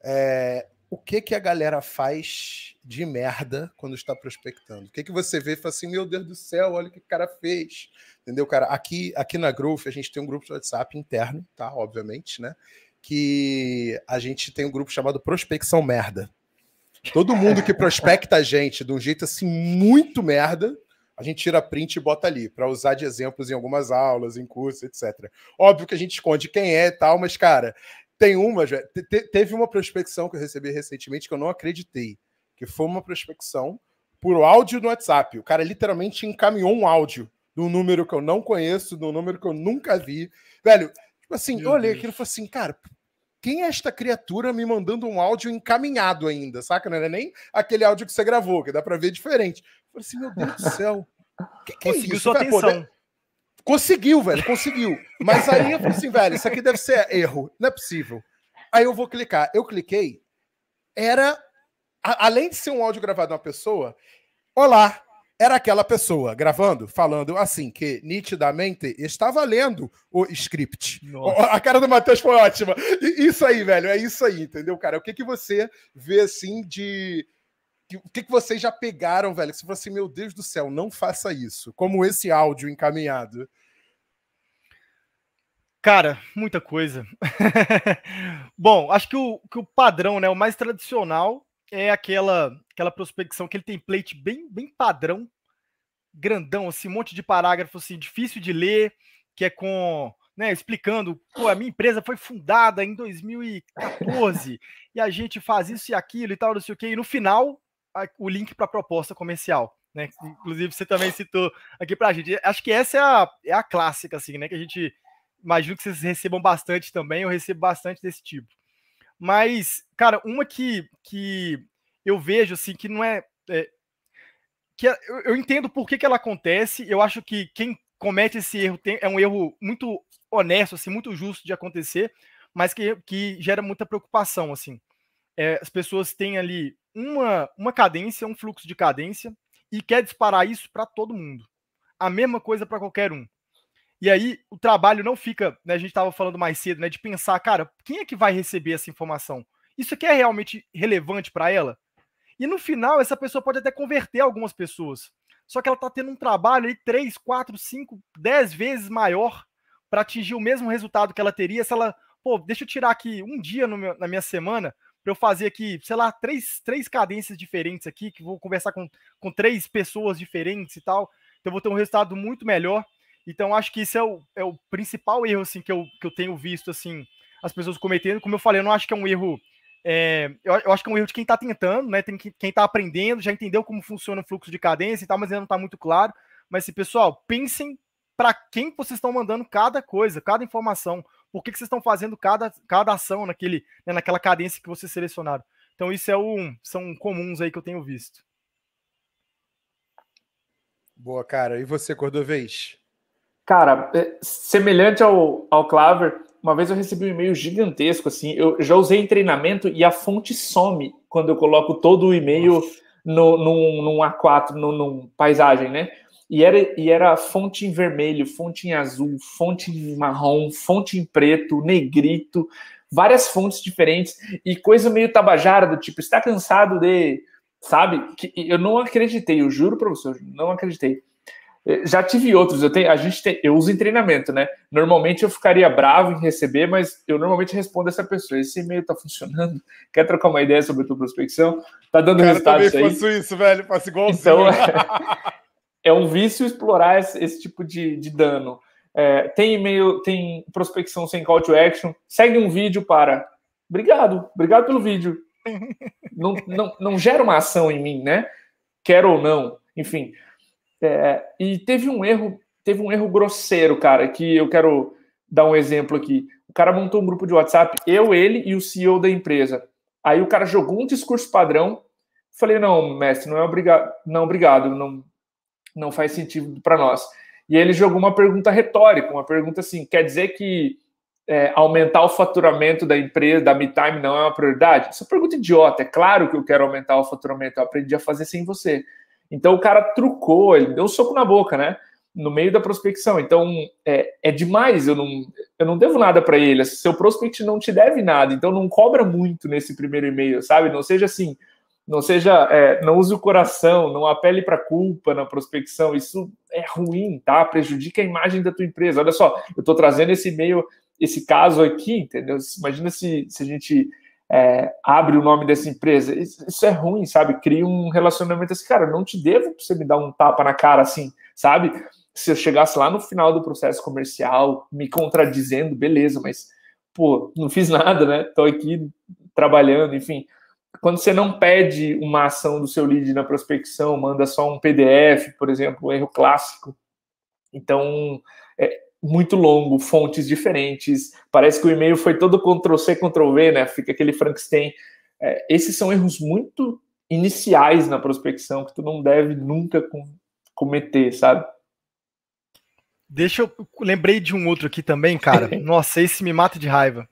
é, o que que a galera faz de merda quando está prospectando? O que que você vê e fala assim, meu Deus do céu, olha o que o cara fez. Entendeu, cara? Aqui, aqui na Growth, a gente tem um grupo de WhatsApp interno, tá? Obviamente, né? Que a gente tem um grupo chamado Prospecção Merda. Todo mundo que prospecta a gente de um jeito assim muito merda, a gente tira print e bota ali, para usar de exemplos em algumas aulas, em cursos, etc. Óbvio que a gente esconde quem é e tal, mas, cara, tem uma. Te, teve uma prospecção que eu recebi recentemente que eu não acreditei, que foi uma prospecção por áudio no WhatsApp. O cara literalmente encaminhou um áudio de um número que eu não conheço, de um número que eu nunca vi. Velho, tipo assim, Meu eu olhei Deus. aquilo e falei assim, cara, quem é esta criatura me mandando um áudio encaminhado ainda, saca? Não era nem aquele áudio que você gravou, que dá para ver diferente. Eu falei assim, meu Deus do céu. Que, que é conseguiu é isso, sua cara? atenção. Pô, Conseguiu, velho, conseguiu. Mas aí eu falei assim, velho, isso aqui deve ser erro, não é possível. Aí eu vou clicar. Eu cliquei, era. A, além de ser um áudio gravado de uma pessoa, olá, era aquela pessoa gravando, falando assim, que nitidamente estava lendo o script. Nossa. A cara do Matheus foi ótima. Isso aí, velho, é isso aí, entendeu, cara? O que, que você vê assim de. O que, que vocês já pegaram, velho? Se você falou assim, meu Deus do céu, não faça isso. Como esse áudio encaminhado. Cara, muita coisa. [LAUGHS] Bom, acho que o, que o padrão, né? O mais tradicional é aquela aquela prospecção, aquele template bem, bem padrão, grandão, assim, um monte de parágrafo assim, difícil de ler, que é com. Né, explicando, pô, a minha empresa foi fundada em 2014 e a gente faz isso e aquilo e tal, não sei o quê, e no final a, o link para a proposta comercial. Né? Inclusive, você também citou aqui para a gente. Acho que essa é a, é a clássica, assim, né? Que a gente imagino que vocês recebam bastante também, eu recebo bastante desse tipo. Mas, cara, uma que, que eu vejo, assim, que não é. é que é, eu, eu, entendo por que, que ela acontece, eu acho que quem comete esse erro tem, é um erro muito honesto, assim, muito justo de acontecer, mas que, que gera muita preocupação, assim. É, as pessoas têm ali uma, uma cadência, um fluxo de cadência, e quer disparar isso para todo mundo. A mesma coisa para qualquer um. E aí o trabalho não fica, né, a gente estava falando mais cedo, né, de pensar, cara, quem é que vai receber essa informação? Isso aqui é realmente relevante para ela? E no final essa pessoa pode até converter algumas pessoas. Só que ela está tendo um trabalho aí 3, 4, 5, 10 vezes maior para atingir o mesmo resultado que ela teria se ela, pô, deixa eu tirar aqui um dia meu, na minha semana para eu fazer aqui, sei lá, três, três cadências diferentes aqui, que vou conversar com, com três pessoas diferentes e tal. Então eu vou ter um resultado muito melhor. Então, acho que isso é o, é o principal erro assim, que, eu, que eu tenho visto assim as pessoas cometendo. Como eu falei, eu não acho que é um erro. É, eu, eu, acho que é um erro de quem está tentando, né? Tem quem está aprendendo, já entendeu como funciona o fluxo de cadência e tal, mas ainda não está muito claro. Mas, assim, pessoal, pensem para quem vocês estão mandando cada coisa, cada informação, por que, que vocês estão fazendo cada, cada ação naquele, né, naquela cadência que vocês selecionaram. Então, isso é um, são comuns aí que eu tenho visto. Boa, cara. E você, Cordovez? Cara, é, semelhante ao, ao Claver, uma vez eu recebi um e-mail gigantesco, assim, eu já usei em treinamento e a fonte some quando eu coloco todo o e-mail no, num, num A4, num, num, paisagem, né? E era, e era fonte em vermelho, fonte em azul, fonte em marrom, fonte em preto, negrito, várias fontes diferentes e coisa meio tabajara do tipo, está cansado de, sabe? Que, eu não acreditei, eu juro para você, eu não acreditei. Eh, já tive outros, eu tenho, a gente tem, eu uso em treinamento, né? Normalmente eu ficaria bravo em receber, mas eu normalmente respondo essa pessoa: esse e-mail tá funcionando? Quer trocar uma ideia sobre a tua prospecção? Tá dando resultado aí? Eu faço isso, velho, faço igual Então, [LAUGHS] é um vício explorar esse, esse tipo de, de dano. É, tem e-mail, tem prospecção sem call to action, segue um vídeo para. Obrigado, obrigado pelo vídeo. [LAUGHS] não, não, não gera uma ação em mim, né? Quer ou não, enfim. É, e teve um erro, teve um erro grosseiro, cara, que eu quero dar um exemplo aqui. O cara montou um grupo de WhatsApp, eu, ele e o CEO da empresa. Aí o cara jogou um discurso padrão. Falei, não, mestre, não é obrigado, não, obrigado, não, não faz sentido para nós. E ele jogou uma pergunta retórica, uma pergunta assim: quer dizer que é, aumentar o faturamento da empresa, da MeTime, não é uma prioridade? Essa é pergunta idiota. É claro que eu quero aumentar o faturamento, eu aprendi a fazer sem você. Então o cara trucou, ele deu um soco na boca, né? No meio da prospecção. Então é, é demais, eu não, eu não devo nada para ele. Seu prospect não te deve nada, então não cobra muito nesse primeiro e-mail, sabe? Não seja assim, não seja, é, não use o coração, não apele para culpa na prospecção. Isso é ruim, tá? Prejudica a imagem da tua empresa. Olha só, eu estou trazendo esse e-mail, esse caso aqui, entendeu? Imagina se, se a gente é, abre o nome dessa empresa. Isso, isso, é ruim, sabe? Cria um relacionamento assim, cara, não te devo você me dar um tapa na cara assim, sabe? Se eu chegasse lá no final do processo comercial me contradizendo, beleza, mas, pô, não fiz nada, né? Tô aqui trabalhando, enfim. Quando você não pede uma ação do seu lead na prospecção, manda só um PDF, por exemplo, um erro clássico. Então, é, muito longo, fontes diferentes. Parece que o e-mail foi todo Ctrl-C, Ctrl-V, né? Fica aquele Frankenstein. É, esses são erros muito iniciais na prospecção que tu não deve nunca com, cometer, sabe? Deixa eu. Lembrei de um outro aqui também, cara. [LAUGHS] Nossa, esse me mata de raiva.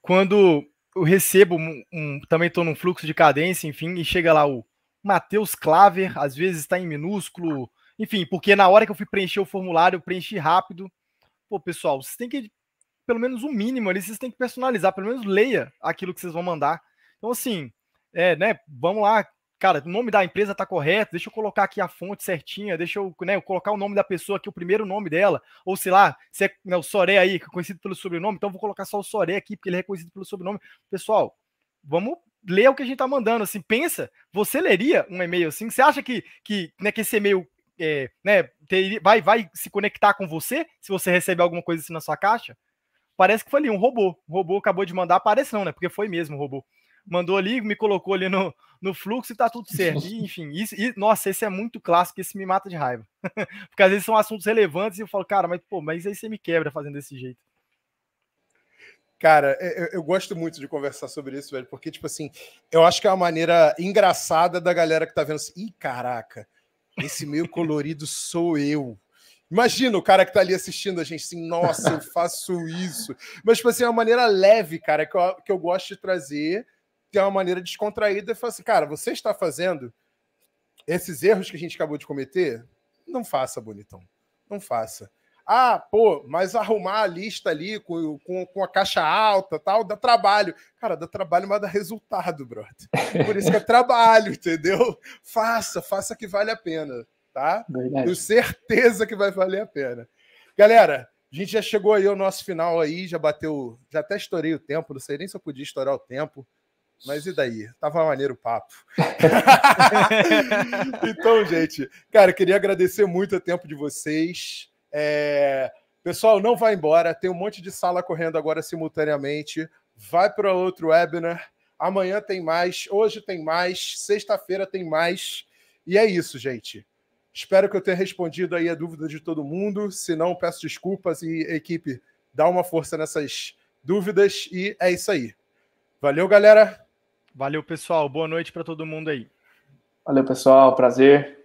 Quando eu recebo, um, um também estou num fluxo de cadência, enfim, e chega lá o Matheus Claver, às vezes está em minúsculo, enfim, porque na hora que eu fui preencher o formulário, eu preenchi rápido, pô, pessoal, vocês têm que, pelo menos o um mínimo ali, vocês têm que personalizar, pelo menos leia aquilo que vocês vão mandar. Então, assim, é, né, vamos lá, cara, o nome da empresa tá correto, deixa eu colocar aqui a fonte certinha, deixa eu, né, eu colocar o nome da pessoa aqui, o primeiro nome dela, ou sei lá, se é né, o Soré aí, que é conhecido pelo sobrenome, então vou colocar só o Soré aqui, porque ele é reconhecido pelo sobrenome. Pessoal, vamos ler o que a gente tá mandando, assim, pensa, você leria um e-mail assim? Você acha que, que, né, que esse e-mail é, né, ter, vai, vai se conectar com você se você receber alguma coisa assim na sua caixa? Parece que foi ali um robô. O robô acabou de mandar, parece não, né? Porque foi mesmo o robô. Mandou ali, me colocou ali no, no fluxo e tá tudo certo. E, [LAUGHS] enfim, isso, e, nossa, esse é muito clássico, esse me mata de raiva. [LAUGHS] Porque às vezes são assuntos relevantes e eu falo, cara, mas pô, mas aí você me quebra fazendo desse jeito. Cara, é, eu, eu, gosto muito de conversar sobre isso, velho, porque, tipo assim, eu acho que é uma maneira engraçada da galera que tá vendo assim, ih, caraca, esse meio colorido sou eu. Imagina o cara que tá ali assistindo a gente assim, nossa, eu faço isso. Mas, tipo assim, é uma maneira leve, cara, que eu, que eu gosto de trazer, tem é uma maneira descontraída e falar assim, cara, você está fazendo esses erros que a gente acabou de cometer? Não faça, bonitão. Não faça. Ah, pô, mas arrumar a lista ali com, com, com a caixa alta tal, dá trabalho. Cara, dá trabalho, mas dá resultado, brother. Por isso que é trabalho, [LAUGHS] entendeu? Faça, faça que vale a pena, tá? Verdade. Tenho certeza que vai valer a pena. Galera, a gente já chegou aí ao nosso final aí, já bateu, já até estourei o tempo, não sei nem se eu podia estourar o tempo. Mas e daí? Tava maneiro o papo. [LAUGHS] [LAUGHS] então, gente, cara, queria agradecer muito o tempo de vocês. É... Pessoal, não vai embora. Tem um monte de sala correndo agora simultaneamente. Vai para outro webinar. Amanhã tem mais, hoje tem mais, sexta-feira tem mais. E é isso, gente. Espero que eu tenha respondido aí a dúvida de todo mundo. Se não, peço desculpas e equipe, dá uma força nessas dúvidas e é isso aí. Valeu, galera. Valeu, pessoal. Boa noite para todo mundo aí. Valeu, pessoal. Prazer.